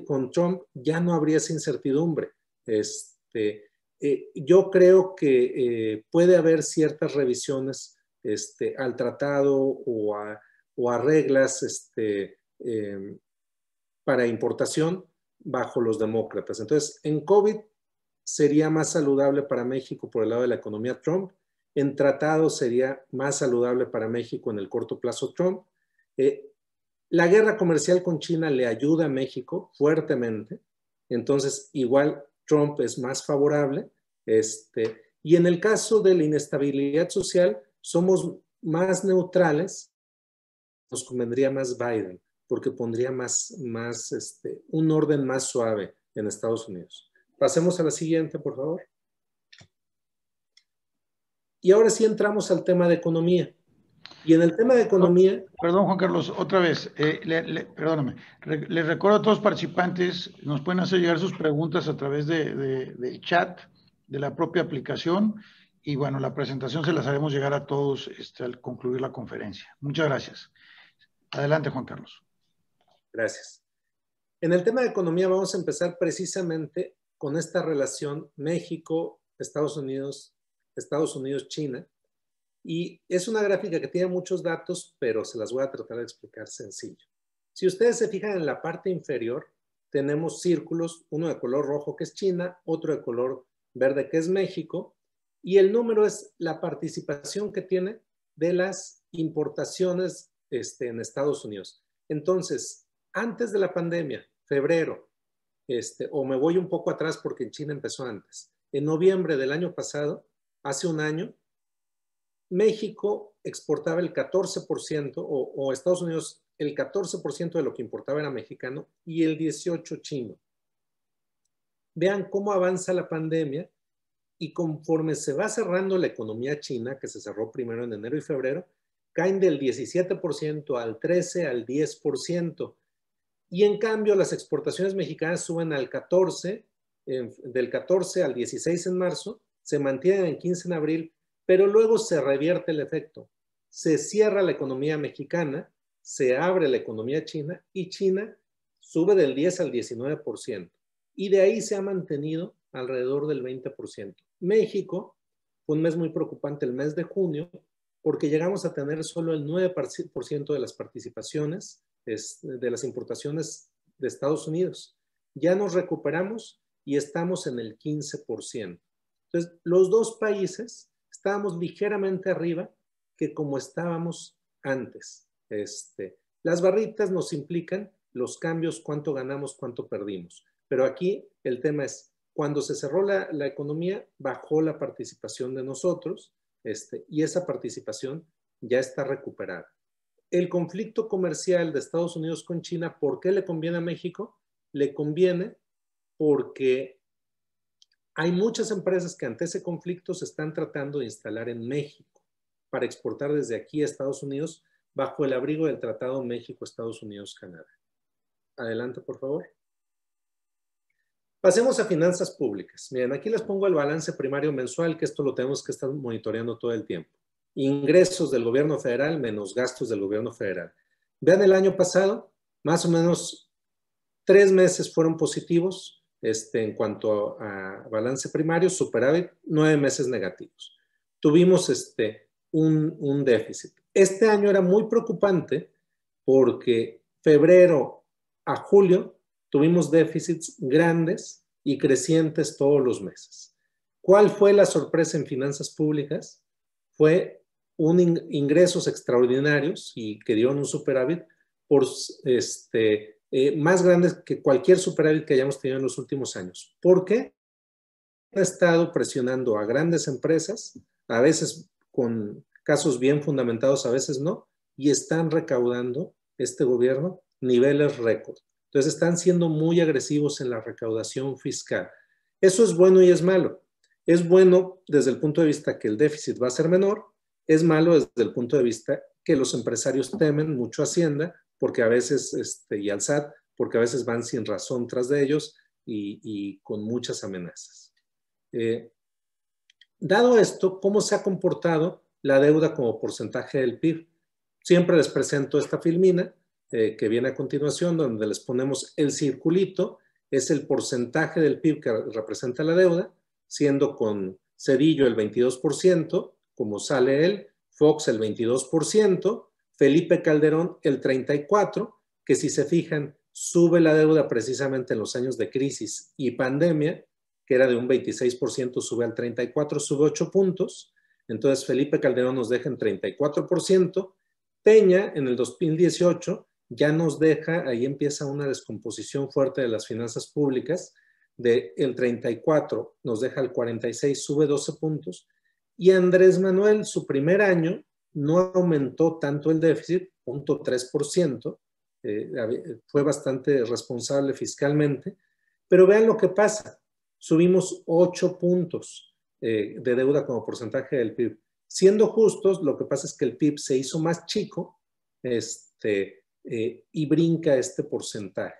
con Trump ya no habría esa incertidumbre. Este, eh, yo creo que eh, puede haber ciertas revisiones este, al tratado o a, reglas este, em, para importación bajo los demócratas. Entonces, en COVID sería más saludable para México por el lado de la economía Trump, en tratado sería más saludable para México en el corto plazo Trump. Eh, la guerra comercial con China le ayuda a México fuertemente, entonces igual Trump es más favorable. Este, y en el caso de la inestabilidad social, somos más neutrales, nos convendría más Biden, porque pondría más, más este, un orden más suave en Estados Unidos. Pasemos a la siguiente, por favor. Y ahora sí entramos al tema de economía. Y en el tema de economía... Perdón, Juan Carlos, otra vez, eh, perdóname. les recuerdo a todos los participantes, nos pueden hacer llegar sus preguntas a través de, del chat, de la propia aplicación. Y bueno, la presentación se las haremos llegar a todos este, al concluir la conferencia. Muchas gracias. Adelante, Juan Carlos. Gracias. En el tema de economía vamos a empezar precisamente con esta relación México, Estados Unidos, Estados Unidos, China, y es una gráfica que tiene muchos datos, pero se las voy a tratar de explicar sencillo. Si ustedes se fijan en la parte inferior, tenemos círculos, uno de color rojo que es China, otro de color verde que es México, y el número es la participación que tiene de las importaciones este, en Estados Unidos. Entonces, antes de la pandemia, febrero, este, o me voy un poco atrás porque en China empezó antes, en noviembre del año pasado, hace un año, México exportaba el 14% o, o Estados Unidos el 14% de lo que importaba era mexicano y el 18% chino. Vean cómo avanza la pandemia y conforme se va cerrando la economía china, que se cerró primero en enero y febrero, caen del 17% al 13% al 10%. Y en cambio las exportaciones mexicanas suben al 14%, del 14 al 16 en marzo, se mantienen en 15 en abril pero luego se revierte el efecto. Se cierra la economía mexicana, se abre la economía china y China sube del 10 al 19% y de ahí se ha mantenido alrededor del 20%. México fue un mes muy preocupante, el mes de junio, porque llegamos a tener solo el 9% de las participaciones de las importaciones de Estados Unidos. Ya nos recuperamos y estamos en el 15%. Entonces, los dos países estábamos ligeramente arriba que como estábamos antes. Este, las barritas nos implican los cambios, cuánto ganamos, cuánto perdimos. Pero aquí el tema es, cuando se cerró la, economía, bajó la participación de nosotros este, y esa participación ya está recuperada. El conflicto comercial de Estados Unidos con China, ¿por qué le conviene a México? Le conviene porque hay muchas empresas que ante ese conflicto se están tratando de instalar en México para exportar desde aquí a Estados Unidos bajo el abrigo del Tratado México-Estados Unidos-Canadá. Adelante, por favor. Pasemos a finanzas públicas. Miren, aquí les pongo el balance primario mensual, que esto lo tenemos que estar monitoreando todo el tiempo. Ingresos del gobierno federal menos gastos del gobierno federal. Vean el año pasado, más o menos tres meses fueron positivos, este, en cuanto a balance primario, superávit, nueve meses negativos. Tuvimos este, un, un déficit. Este año era muy preocupante porque febrero a julio tuvimos déficits grandes y crecientes todos los meses. ¿Cuál fue la sorpresa en finanzas públicas? Fue un ingresos extraordinarios y que dieron un superávit por este, eh, más grandes que cualquier superávit que hayamos tenido en los últimos años. ¿Por qué? Ha estado presionando a grandes empresas, a veces con casos bien fundamentados, a veces no, y están recaudando este gobierno niveles récord. Entonces están siendo muy agresivos en la recaudación fiscal. Eso es bueno y es malo. Es bueno desde el punto de vista que el déficit va a ser menor, es malo desde el punto de vista que los empresarios temen mucho Hacienda porque a veces, este, y al SAT, porque a veces van sin razón tras de ellos y, con muchas amenazas. Eh, dado esto, ¿cómo se ha comportado la deuda como porcentaje del PIB? Siempre les presento esta filmina eh, que viene a continuación, donde les ponemos el circulito, es el porcentaje del PIB que representa la deuda, siendo con Cedillo el 22%, como sale él, Fox el 22%, Felipe Calderón el 34, que si se fijan, sube la deuda precisamente en los años de crisis y pandemia, que era de un 26%, sube al 34%, sube 8 puntos. Entonces Felipe Calderón nos deja en 34%. Peña en el 2018 ya nos deja, ahí empieza una descomposición fuerte de las finanzas públicas, de el 34 nos deja el 46, sube 12 puntos. Y Andrés Manuel, su primer año, no aumentó tanto el déficit, 0.3%, eh, fue bastante responsable fiscalmente, pero vean lo que pasa, subimos 8 puntos eh, de deuda como porcentaje del PIB. Siendo justos, lo que pasa es que el PIB se hizo más chico este, eh, y brinca este porcentaje.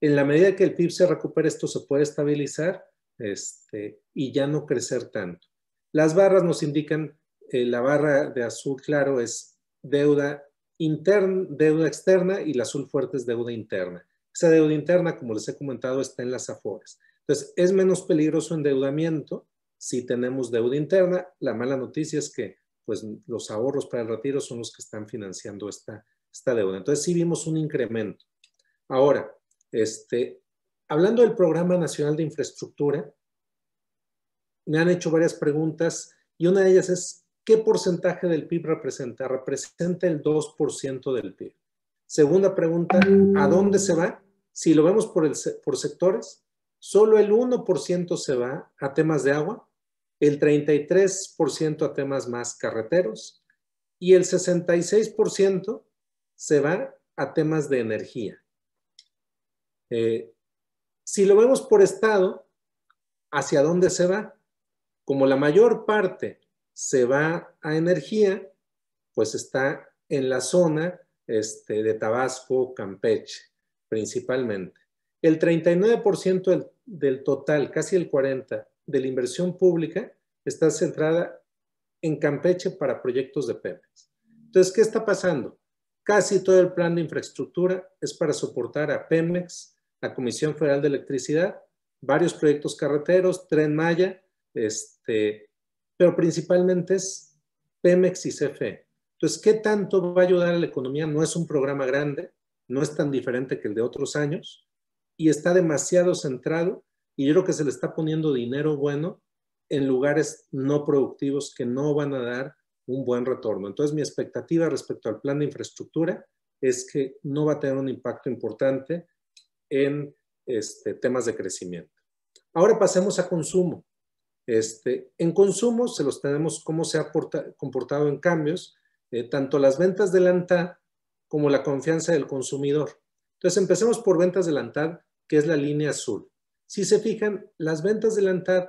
En la medida que el PIB se recupere, esto se puede estabilizar este, y ya no crecer tanto. Las barras nos indican eh, la barra de azul claro es deuda interna, deuda externa y la azul fuerte es deuda interna. Esa deuda interna, como les he comentado, está en las afores. Entonces, es menos peligroso endeudamiento si tenemos deuda interna. La mala noticia es que pues, los ahorros para el retiro son los que están financiando esta, esta deuda. Entonces, sí vimos un incremento. Ahora, este, hablando del Programa Nacional de Infraestructura, me han hecho varias preguntas y una de ellas es, ¿Qué porcentaje del PIB representa? Representa el 2% del PIB. Segunda pregunta, ¿a dónde se va? Si lo vemos por, el, por sectores, solo el 1% se va a temas de agua, el 33% a temas más carreteros y el 66% se va a temas de energía. Eh, si lo vemos por estado, ¿hacia dónde se va? Como la mayor parte se va a energía, pues está en la zona este, de Tabasco, Campeche, principalmente. El 39% del, del total, casi el 40%, de la inversión pública está centrada en Campeche para proyectos de Pemex. Entonces, ¿qué está pasando? Casi todo el plan de infraestructura es para soportar a Pemex, la Comisión Federal de Electricidad, varios proyectos carreteros, Tren Maya, este, pero principalmente es Pemex y CFE. Entonces, ¿qué tanto va a ayudar a la economía? No es un programa grande, no es tan diferente que el de otros años y está demasiado centrado y yo creo que se le está poniendo dinero bueno en lugares no productivos que no van a dar un buen retorno. Entonces, mi expectativa respecto al plan de infraestructura es que no va a tener un impacto importante en este, temas de crecimiento. Ahora pasemos a consumo. Este, en consumo se los tenemos cómo se ha comportado en cambios, eh, tanto las ventas del ANTAD como la confianza del consumidor. Entonces empecemos por ventas del ANTAD, que es la línea azul. Si se fijan, las ventas del ANTAD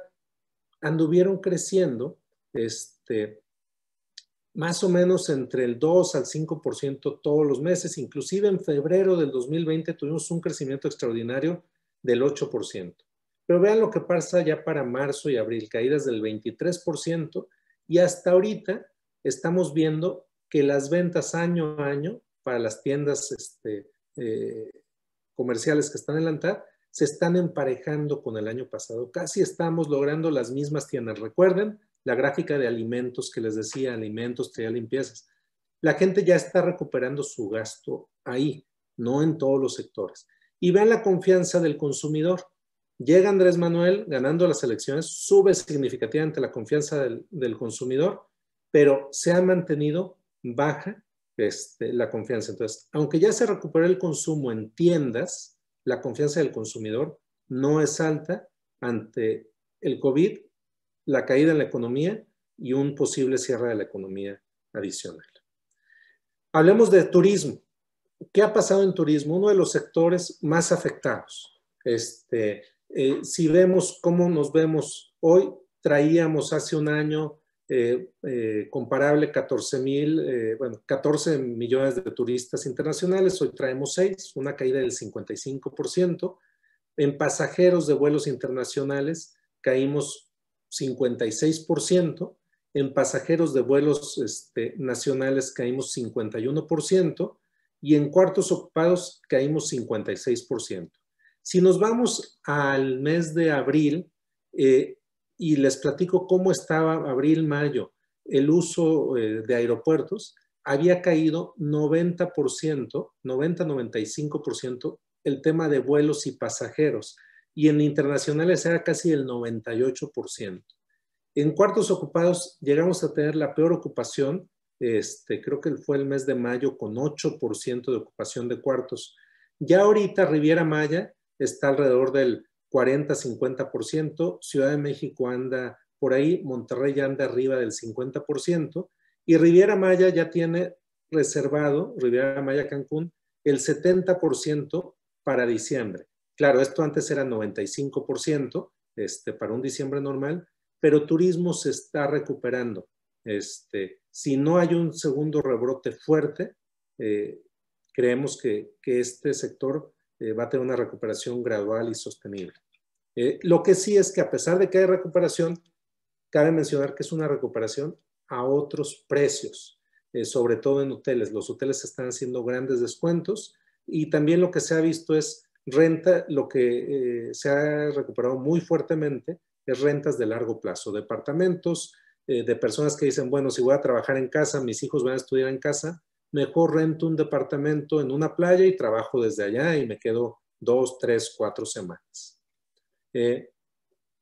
anduvieron creciendo este, más o menos entre el 2 al 5% todos los meses. Inclusive en febrero del 2020 tuvimos un crecimiento extraordinario del 8%. Pero vean lo que pasa ya para marzo y abril, caídas del 23% y hasta ahorita estamos viendo que las ventas año a año para las tiendas este, eh, comerciales que están en se están emparejando con el año pasado. Casi estamos logrando las mismas tiendas. Recuerden la gráfica de alimentos que les decía, alimentos, tría limpiezas. La gente ya está recuperando su gasto ahí, no en todos los sectores. Y vean la confianza del consumidor. Llega Andrés Manuel ganando las elecciones, sube significativamente la confianza del, consumidor, pero se ha mantenido baja este, la confianza. Entonces, aunque ya se recuperó el consumo en tiendas, la confianza del consumidor no es alta ante el COVID, la caída en la economía y un posible cierre de la economía adicional. Hablemos de turismo. ¿Qué ha pasado en turismo? Uno de los sectores más afectados. Este, eh, si vemos cómo nos vemos hoy, traíamos hace un año eh, eh, comparable 14 mil, bueno, 14 millones de turistas internacionales, hoy traemos 6, una caída del 55%. En pasajeros de vuelos internacionales caímos 56%, en pasajeros de vuelos este, nacionales caímos 51% y en cuartos ocupados caímos 56%. Si nos vamos al mes de abril eh, y les platico cómo estaba abril-mayo, el uso eh, de aeropuertos había caído 90%, 90-95% el tema de vuelos y pasajeros y en internacionales era casi el 98%. En cuartos ocupados llegamos a tener la peor ocupación, este, creo que fue el mes de mayo con 8% de ocupación de cuartos. Ya ahorita Riviera Maya está alrededor del 40-50%, Ciudad de México anda por ahí, Monterrey anda arriba del 50%, y Riviera Maya ya tiene reservado, Riviera Maya Cancún, el 70% para diciembre. Claro, esto antes era 95% este, para un diciembre normal, pero turismo se está recuperando. Este, si no hay un segundo rebrote fuerte, eh, creemos que, que este sector eh, va a tener una recuperación gradual y sostenible. Eh, lo que sí es que a pesar de que hay recuperación, cabe mencionar que es una recuperación a otros precios, eh, sobre todo en hoteles. Los hoteles están haciendo grandes descuentos y también lo que se ha visto es renta, lo que se ha recuperado muy fuertemente es rentas de largo plazo, departamentos de personas que dicen, bueno, si voy a trabajar en casa, mis hijos van a estudiar en casa, mejor rento un departamento en una playa y trabajo desde allá y me quedo dos, tres, cuatro semanas. Eh,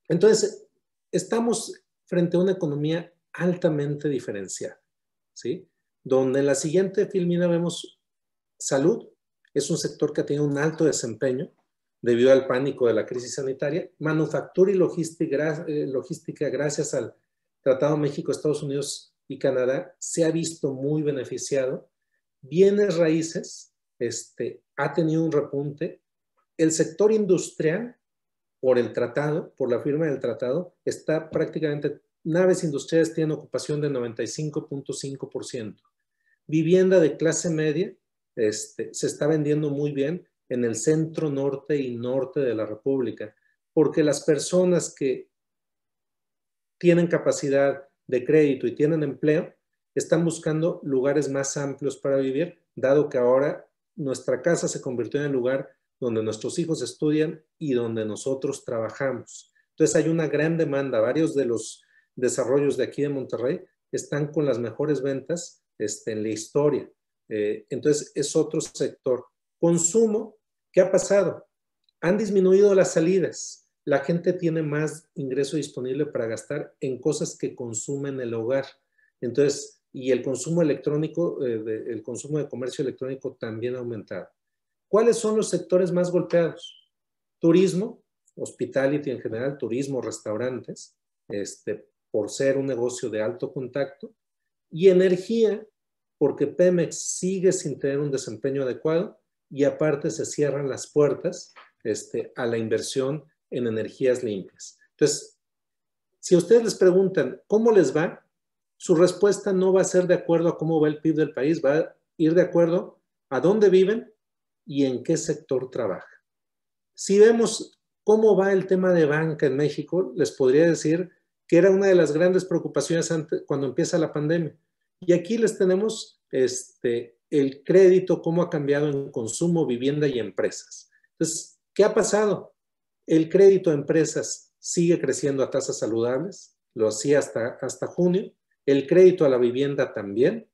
entonces, estamos frente a una economía altamente diferenciada, ¿sí? Donde en la siguiente filmina vemos salud, es un sector que ha tenido un alto desempeño debido al pánico de la crisis sanitaria, manufactura y logística eh, gracias al Tratado México, Estados Unidos y Canadá se ha visto muy beneficiado bienes raíces este, ha tenido un repunte. El sector industrial, por el tratado, por la firma del tratado, está prácticamente, naves industriales tienen ocupación del 95.5%. Vivienda de clase media este, se está vendiendo muy bien en el centro norte y norte de la República, porque las personas que tienen capacidad de crédito y tienen empleo, están buscando lugares más amplios para vivir, dado que ahora nuestra casa se convirtió en el lugar donde nuestros hijos estudian y donde nosotros trabajamos. Entonces hay una gran demanda. Varios de los desarrollos de aquí de Monterrey están con las mejores ventas este, en la historia. Eh, entonces es otro sector. Consumo, ¿qué ha pasado? Han disminuido las salidas. La gente tiene más ingreso disponible para gastar en cosas que consumen el hogar. Entonces, y el consumo electrónico, eh, el consumo de comercio electrónico también ha aumentado. ¿Cuáles son los sectores más golpeados? Turismo, hospitality en general, turismo, restaurantes, este, por ser un negocio de alto contacto, y energía, porque Pemex sigue sin tener un desempeño adecuado y aparte se cierran las puertas este, a la inversión en energías limpias. Entonces, si ustedes les preguntan cómo les va, su respuesta no va a ser de acuerdo a cómo va el PIB del país, va a ir de acuerdo a dónde viven y en qué sector trabaja. Si vemos cómo va el tema de banca en México, les podría decir que era una de las grandes preocupaciones antes, cuando empieza la pandemia. Y aquí les tenemos este, el crédito, cómo ha cambiado en consumo, vivienda y empresas. Entonces, ¿qué ha pasado? El crédito a empresas sigue creciendo a tasas saludables, lo hacía hasta, hasta junio, el crédito a la vivienda también,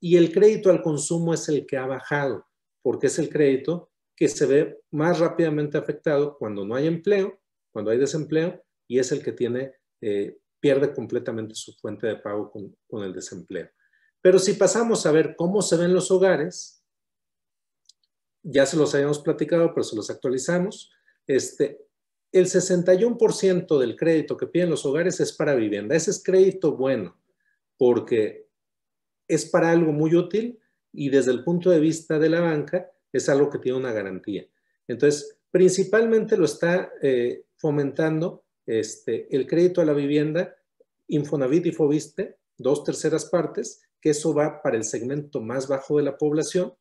y el crédito al consumo es el que ha bajado, porque es el crédito que se ve más rápidamente afectado cuando no hay empleo, cuando hay desempleo, y es el que tiene, eh, pierde completamente su fuente de pago con, el desempleo. Pero si pasamos a ver cómo se ven los hogares, ya se los habíamos platicado, pero se los actualizamos, este, el 61% del crédito que piden los hogares es para vivienda. Ese es crédito bueno porque es para algo muy útil y desde el punto de vista de la banca es algo que tiene una garantía. Entonces, principalmente lo está eh, fomentando este, el crédito a la vivienda, Infonavit y Fobiste, dos terceras partes, que eso va para el segmento más bajo de la población,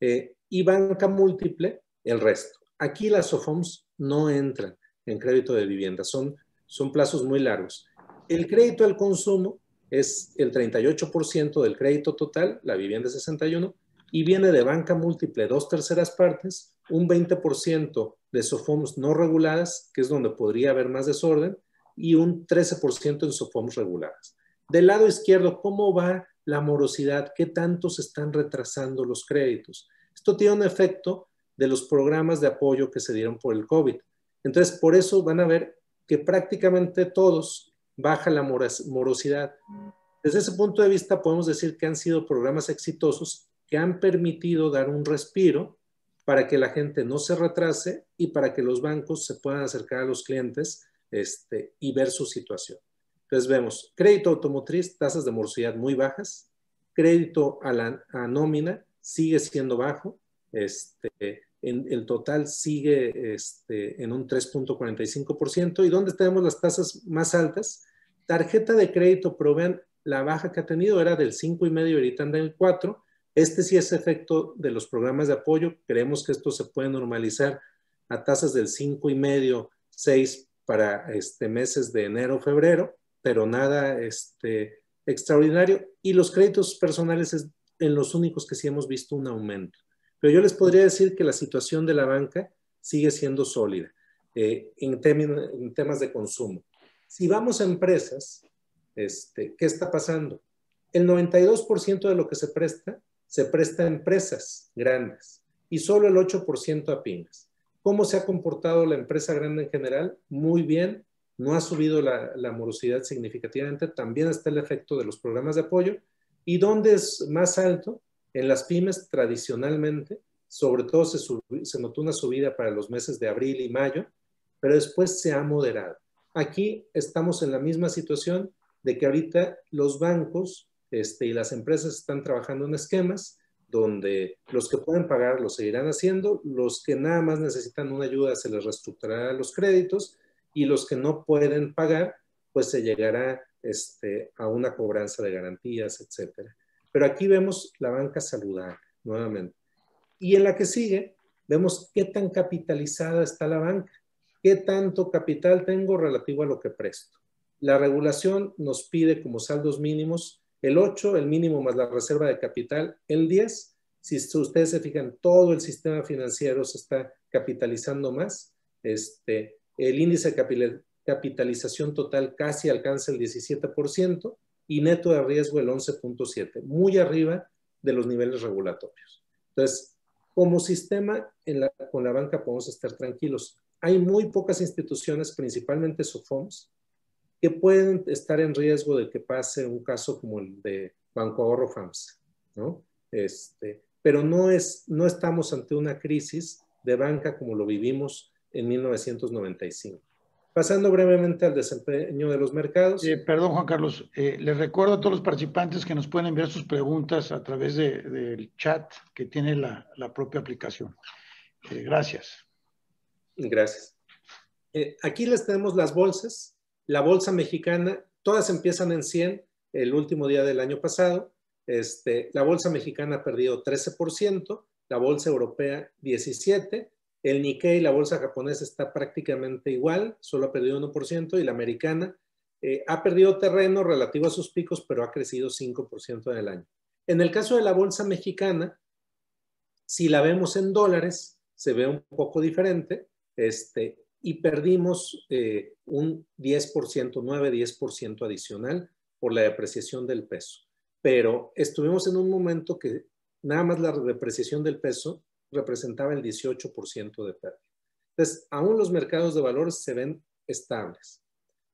eh, y banca múltiple, el resto. Aquí las SOFOMS no entran en crédito de vivienda, son, son plazos muy largos. El crédito al consumo es el 38% del crédito total, la vivienda es 61, y viene de banca múltiple dos terceras partes, un 20% de SOFOMs no reguladas, que es donde podría haber más desorden, y un 13% en SOFOMs reguladas. Del lado izquierdo, ¿cómo va la morosidad? ¿Qué tanto se están retrasando los créditos? Esto tiene un efecto de los programas de apoyo que se dieron por el COVID. Entonces, por eso van a ver que prácticamente todos baja la morosidad. Desde ese punto de vista podemos decir que han sido programas exitosos que han permitido dar un respiro para que la gente no se retrase y para que los bancos se puedan acercar a los clientes este, y ver su situación. Entonces vemos crédito automotriz, tasas de morosidad muy bajas, crédito a la nómina sigue siendo bajo, este, en, el total sigue este, en un 3.45%. ¿Y dónde tenemos las tasas más altas? Tarjeta de crédito, pero vean, la baja que ha tenido era del 5,5 y ahorita anda en el 4. Este sí es efecto de los programas de apoyo. Creemos que esto se puede normalizar a tasas del 5,5, 6 para este, meses de enero, febrero, pero nada este, extraordinario. Y los créditos personales es en los únicos que sí hemos visto un aumento. Pero yo les podría decir que la situación de la banca sigue siendo sólida eh, en temas de consumo. Si vamos a empresas, este, ¿qué está pasando? El 92% de lo que se presta, se presta a empresas grandes y solo el 8% a pymes. ¿Cómo se ha comportado la empresa grande en general? Muy bien, no ha subido la, morosidad significativamente, también está el efecto de los programas de apoyo. ¿Y dónde es más alto? En las pymes tradicionalmente, sobre todo se, se notó una subida para los meses de abril y mayo, pero después se ha moderado. Aquí estamos en la misma situación de que ahorita los bancos este, y las empresas están trabajando en esquemas donde los que pueden pagar lo seguirán haciendo, los que nada más necesitan una ayuda se les reestructurará los créditos y los que no pueden pagar, pues se llegará este, a una cobranza de garantías, etc. Pero aquí vemos la banca saludar nuevamente. Y en la que sigue, vemos qué tan capitalizada está la banca. ¿Qué tanto capital tengo relativo a lo que presto? La regulación nos pide como saldos mínimos el 8, el mínimo más la reserva de capital, el 10. Si ustedes se fijan, todo el sistema financiero se está capitalizando más. Este, el índice de capitalización total casi alcanza el 17% y neto de riesgo el 11.7, muy arriba de los niveles regulatorios. Entonces, como sistema, en la, con la banca podemos estar tranquilos hay muy pocas instituciones, principalmente SOFOMS, que pueden estar en riesgo de que pase un caso como el de Banco Ahorro FAMS. ¿no? Este, pero no, es, no estamos ante una crisis de banca como lo vivimos en 1995. Pasando brevemente al desempeño de los mercados. Eh, perdón, Juan Carlos, eh, les recuerdo a todos los participantes que nos pueden enviar sus preguntas a través del chat que tiene la, propia aplicación. Eh, gracias. Gracias. Eh, aquí les tenemos las bolsas. La bolsa mexicana, todas empiezan en 100 el último día del año pasado. Este, la bolsa mexicana ha perdido 13%, la bolsa europea 17%, el Nikkei, la bolsa japonesa está prácticamente igual, solo ha perdido 1% y la americana eh, ha perdido terreno relativo a sus picos, pero ha crecido 5% en el año. En el caso de la bolsa mexicana, si la vemos en dólares, se ve un poco diferente. Este, y perdimos eh, un 10%, 9-10% adicional por la depreciación del peso. Pero estuvimos en un momento que nada más la depreciación del peso representaba el 18% de pérdida. Entonces, aún los mercados de valores se ven estables.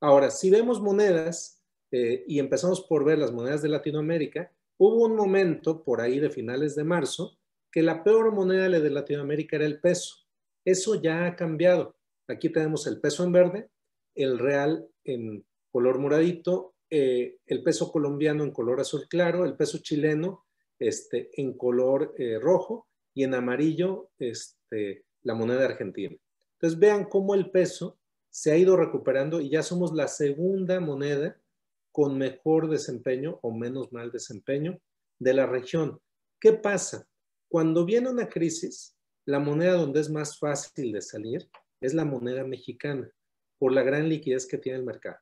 Ahora, si vemos monedas eh, y empezamos por ver las monedas de Latinoamérica, hubo un momento por ahí de finales de marzo que la peor moneda de Latinoamérica era el peso eso ya ha cambiado. Aquí tenemos el peso en verde, el real en color moradito, eh, el peso colombiano en color azul claro, el peso chileno este, en color eh, rojo y en amarillo este, la moneda argentina. Entonces vean cómo el peso se ha ido recuperando y ya somos la segunda moneda con mejor desempeño o menos mal desempeño de la región. ¿Qué pasa? Cuando viene una crisis, la moneda donde es más fácil de salir es la moneda mexicana, por la gran liquidez que tiene el mercado.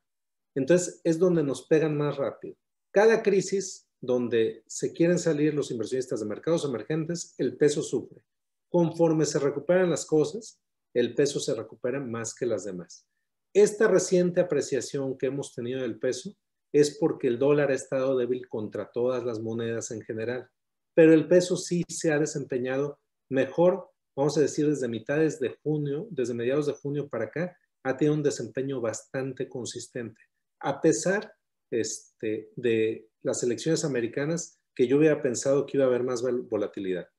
Entonces, es donde nos pegan más rápido. Cada crisis donde se quieren salir los inversionistas de mercados emergentes, el peso sufre. Conforme se recuperan las cosas, el peso se recupera más que las demás. Esta reciente apreciación que hemos tenido del peso es porque el dólar ha estado débil contra todas las monedas en general, pero el peso sí se ha desempeñado mejor vamos a decir desde mitades de junio, desde mediados de junio para acá, ha tenido un desempeño bastante consistente, a pesar este, de las elecciones americanas que yo hubiera pensado que iba a haber más volatilidad.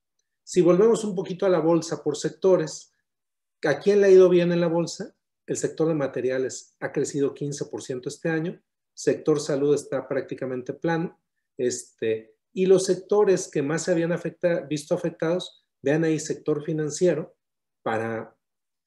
Si volvemos un poquito a la bolsa por sectores, ¿a quién le ha ido bien en la bolsa? El sector de materiales ha crecido 15% este año, sector salud está prácticamente plano, este, y los sectores que más se habían visto afectados Vean ahí sector financiero, para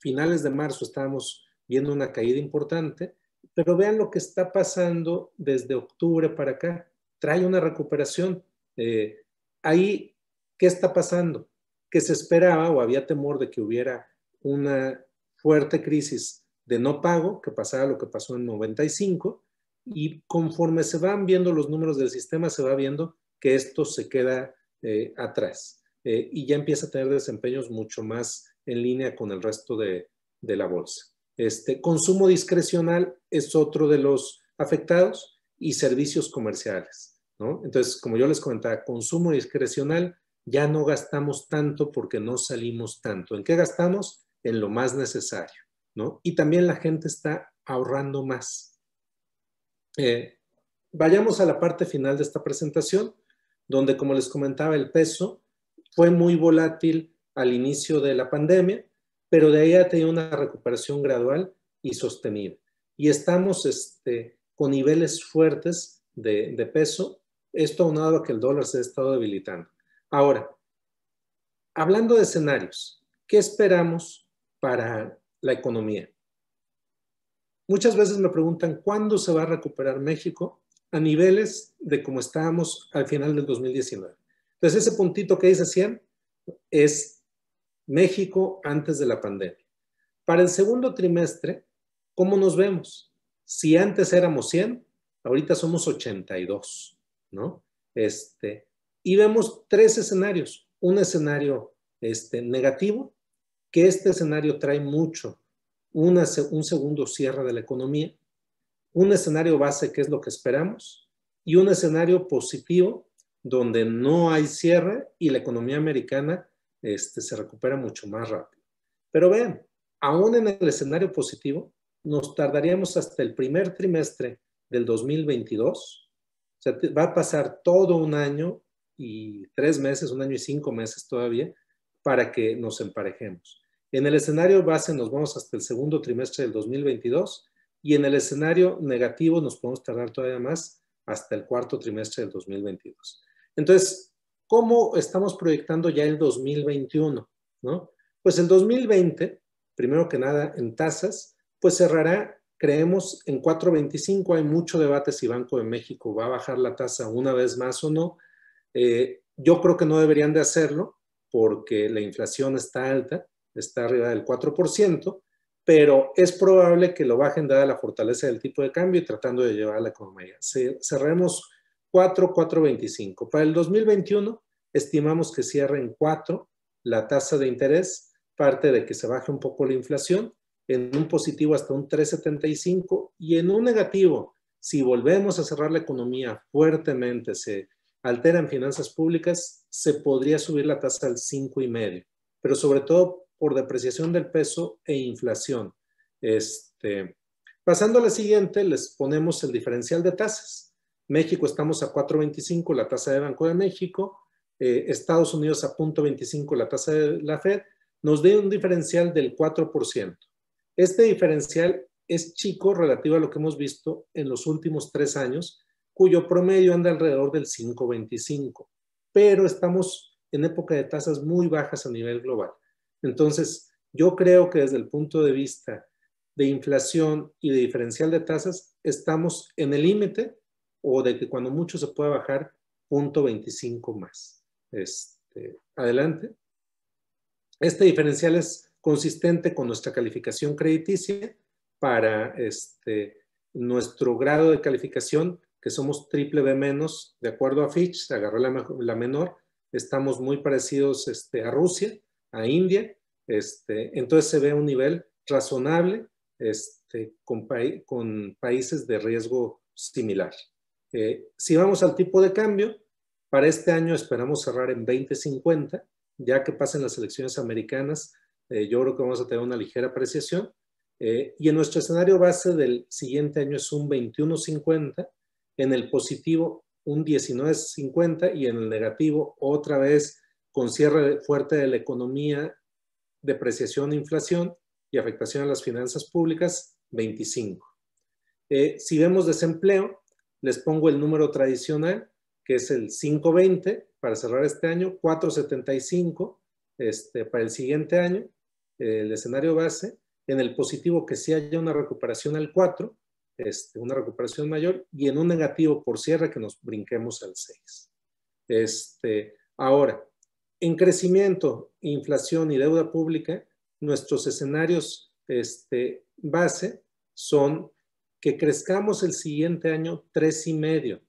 finales de marzo estábamos viendo una caída importante, pero vean lo que está pasando desde octubre para acá. Trae una recuperación. Eh, ahí, ¿qué está pasando? Que se esperaba o había temor de que hubiera una fuerte crisis de no pago, que pasara lo que pasó en 95, y conforme se van viendo los números del sistema, se va viendo que esto se queda eh, atrás. Eh, y ya empieza a tener desempeños mucho más en línea con el resto de, la bolsa. Este, consumo discrecional es otro de los afectados y servicios comerciales. ¿no? Entonces, como yo les comentaba, consumo discrecional ya no gastamos tanto porque no salimos tanto. ¿En qué gastamos? En lo más necesario. Y también la gente está ahorrando más. Eh, vayamos a la parte final de esta presentación, donde, como les comentaba, el peso fue muy volátil al inicio de la pandemia, pero de ahí ha tenido una recuperación gradual y sostenida. Y estamos este, con niveles fuertes de, de peso, esto aunado a que el dólar se ha estado debilitando. Ahora, hablando de escenarios, ¿qué esperamos para la economía? Muchas veces me preguntan cuándo se va a recuperar México a niveles de como estábamos al final del 2019. Entonces, ese puntito que dice 100 es México antes de la pandemia. Para el segundo trimestre, ¿cómo nos vemos? Si antes éramos 100, ahorita somos 82, ¿no? Este, y vemos tres escenarios. Un escenario este, negativo, que este escenario trae mucho, un segundo cierre de la economía, un escenario base, que es lo que esperamos, y un escenario positivo, donde no hay cierre y la economía americana este, se recupera mucho más rápido. Pero vean, aún en el escenario positivo, nos tardaríamos hasta el primer trimestre del 2022. O sea, va a pasar todo un año y tres meses, un año y cinco meses todavía, para que nos emparejemos. En el escenario base nos vamos hasta el segundo trimestre del 2022 y en el escenario negativo nos podemos tardar todavía más hasta el cuarto trimestre del 2022. Entonces, ¿cómo estamos proyectando ya el 2021? ¿no? Pues en 2020, primero que nada en tasas, pues cerrará, creemos, en 4.25. Hay mucho debate si Banco de México va a bajar la tasa una vez más o no. Eh, yo creo que no deberían de hacerlo porque la inflación está alta, está arriba del 4%, pero es probable que lo bajen dada la fortaleza del tipo de cambio y tratando de llevar a la economía. Cerremos 4,425. Para el 2021 estimamos que cierre en 4 la tasa de interés, parte de que se baje un poco la inflación, en un positivo hasta un 3,75 y en un negativo, si volvemos a cerrar la economía fuertemente, se alteran finanzas públicas, se podría subir la tasa al 5,5, pero sobre todo por depreciación del peso e inflación. Este, pasando a la siguiente, les ponemos el diferencial de tasas. México estamos a 4.25 la tasa de Banco de México, eh, Estados Unidos a 0.25 la tasa de la Fed, nos dé un diferencial del 4%. Este diferencial es chico relativo a lo que hemos visto en los últimos tres años, cuyo promedio anda alrededor del 5.25, pero estamos en época de tasas muy bajas a nivel global. Entonces, yo creo que desde el punto de vista de inflación y de diferencial de tasas, estamos en el límite o de que cuando mucho se pueda bajar .25 más. Este, adelante. Este diferencial es consistente con nuestra calificación crediticia para este, nuestro grado de calificación, que somos triple B menos, de acuerdo a Fitch, agarró la, menor, estamos muy parecidos este, a Rusia, a India, entonces se ve un nivel razonable con países de riesgo similar. Eh, si vamos al tipo de cambio, para este año esperamos cerrar en 20.50, ya que pasen las elecciones americanas, eh, yo creo que vamos a tener una ligera apreciación. Eh, y en nuestro escenario base del siguiente año es un 21.50, en el positivo un 19.50 y en el negativo otra vez con cierre fuerte de la economía, depreciación, e inflación y afectación a las finanzas públicas, 25. si vemos desempleo, les pongo el número tradicional, que es el 520 para cerrar este año, 475 este, para el siguiente año, eh, el escenario base, en el positivo que sí haya una recuperación al 4, este, una recuperación mayor, y en un negativo por cierre que nos brinquemos al 6. Este, ahora, en crecimiento, inflación y deuda pública, nuestros escenarios base son que crezcamos el siguiente año tres y medio,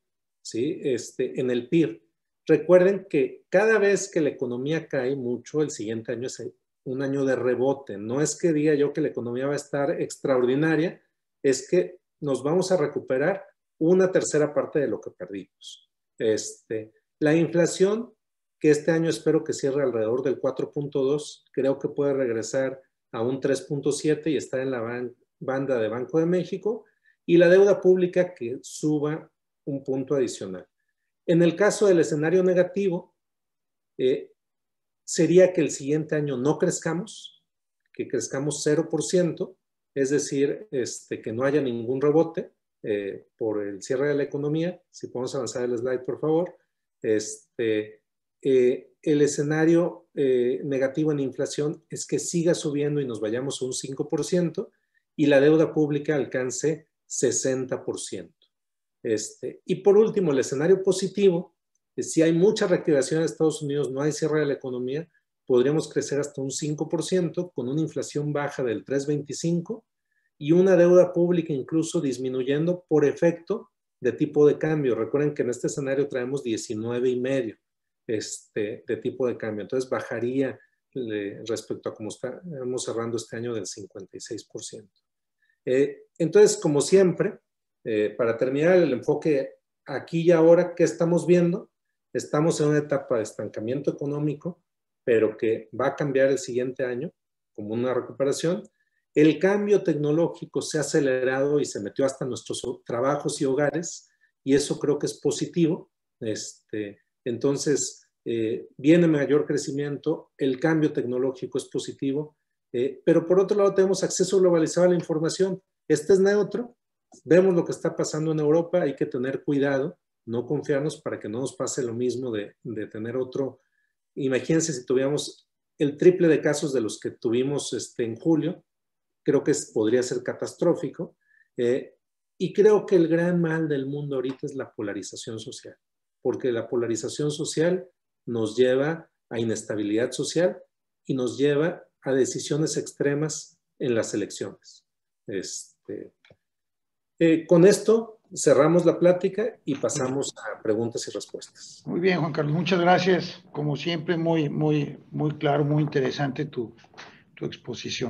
¿sí? Este, en el PIB. Recuerden que cada vez que la economía cae mucho, el siguiente año es un año de rebote. No es que diga yo que la economía va a estar extraordinaria, es que nos vamos a recuperar una tercera parte de lo que perdimos. Este, la inflación, que este año espero que cierre alrededor del 4.2, creo que puede regresar a un 3.7 y está en la banda de Banco de México y la deuda pública que suba un punto adicional. En el caso del escenario negativo, eh, sería que el siguiente año no crezcamos, que crezcamos 0%, es decir, este, que no haya ningún rebote eh, por el cierre de la economía. Si podemos avanzar el slide, por favor. Este, eh, el escenario negativo en inflación es que siga subiendo y nos vayamos a un 5% y la deuda pública alcance 60%. Este, y por último, el escenario positivo, eh, si hay mucha reactivación en Estados Unidos, no hay cierre de la economía, podríamos crecer hasta un 5% con una inflación baja del 3.25 y una deuda pública incluso disminuyendo por efecto de tipo de cambio. Recuerden que en este escenario traemos 19.5 este, de tipo de cambio. Entonces bajaría eh, respecto a cómo estamos cerrando este año del 56%. Eh, entonces, como siempre, eh, para terminar el enfoque aquí y ahora, ¿qué estamos viendo? Estamos en una etapa de estancamiento económico, pero que va a cambiar el siguiente año como una recuperación. El cambio tecnológico se ha acelerado y se metió hasta nuestros trabajos y hogares, y eso creo que es positivo. Este, entonces, eh, viene mayor crecimiento, el cambio tecnológico es positivo, eh, pero por otro lado tenemos acceso globalizado a la información. Este es neutro. Vemos lo que está pasando en Europa, hay que tener cuidado, no confiarnos para que no nos pase lo mismo de, tener otro. Imagínense si tuviéramos el triple de casos de los que tuvimos este, en julio, creo que podría ser catastrófico. Eh, y creo que el gran mal del mundo ahorita es la polarización social, porque la polarización social nos lleva a inestabilidad social y nos lleva a decisiones extremas en las elecciones. Este, eh, con esto cerramos la plática y pasamos a preguntas y respuestas. Muy bien, Juan Carlos, muchas gracias. Como siempre, muy, muy, muy claro, muy interesante tu exposición.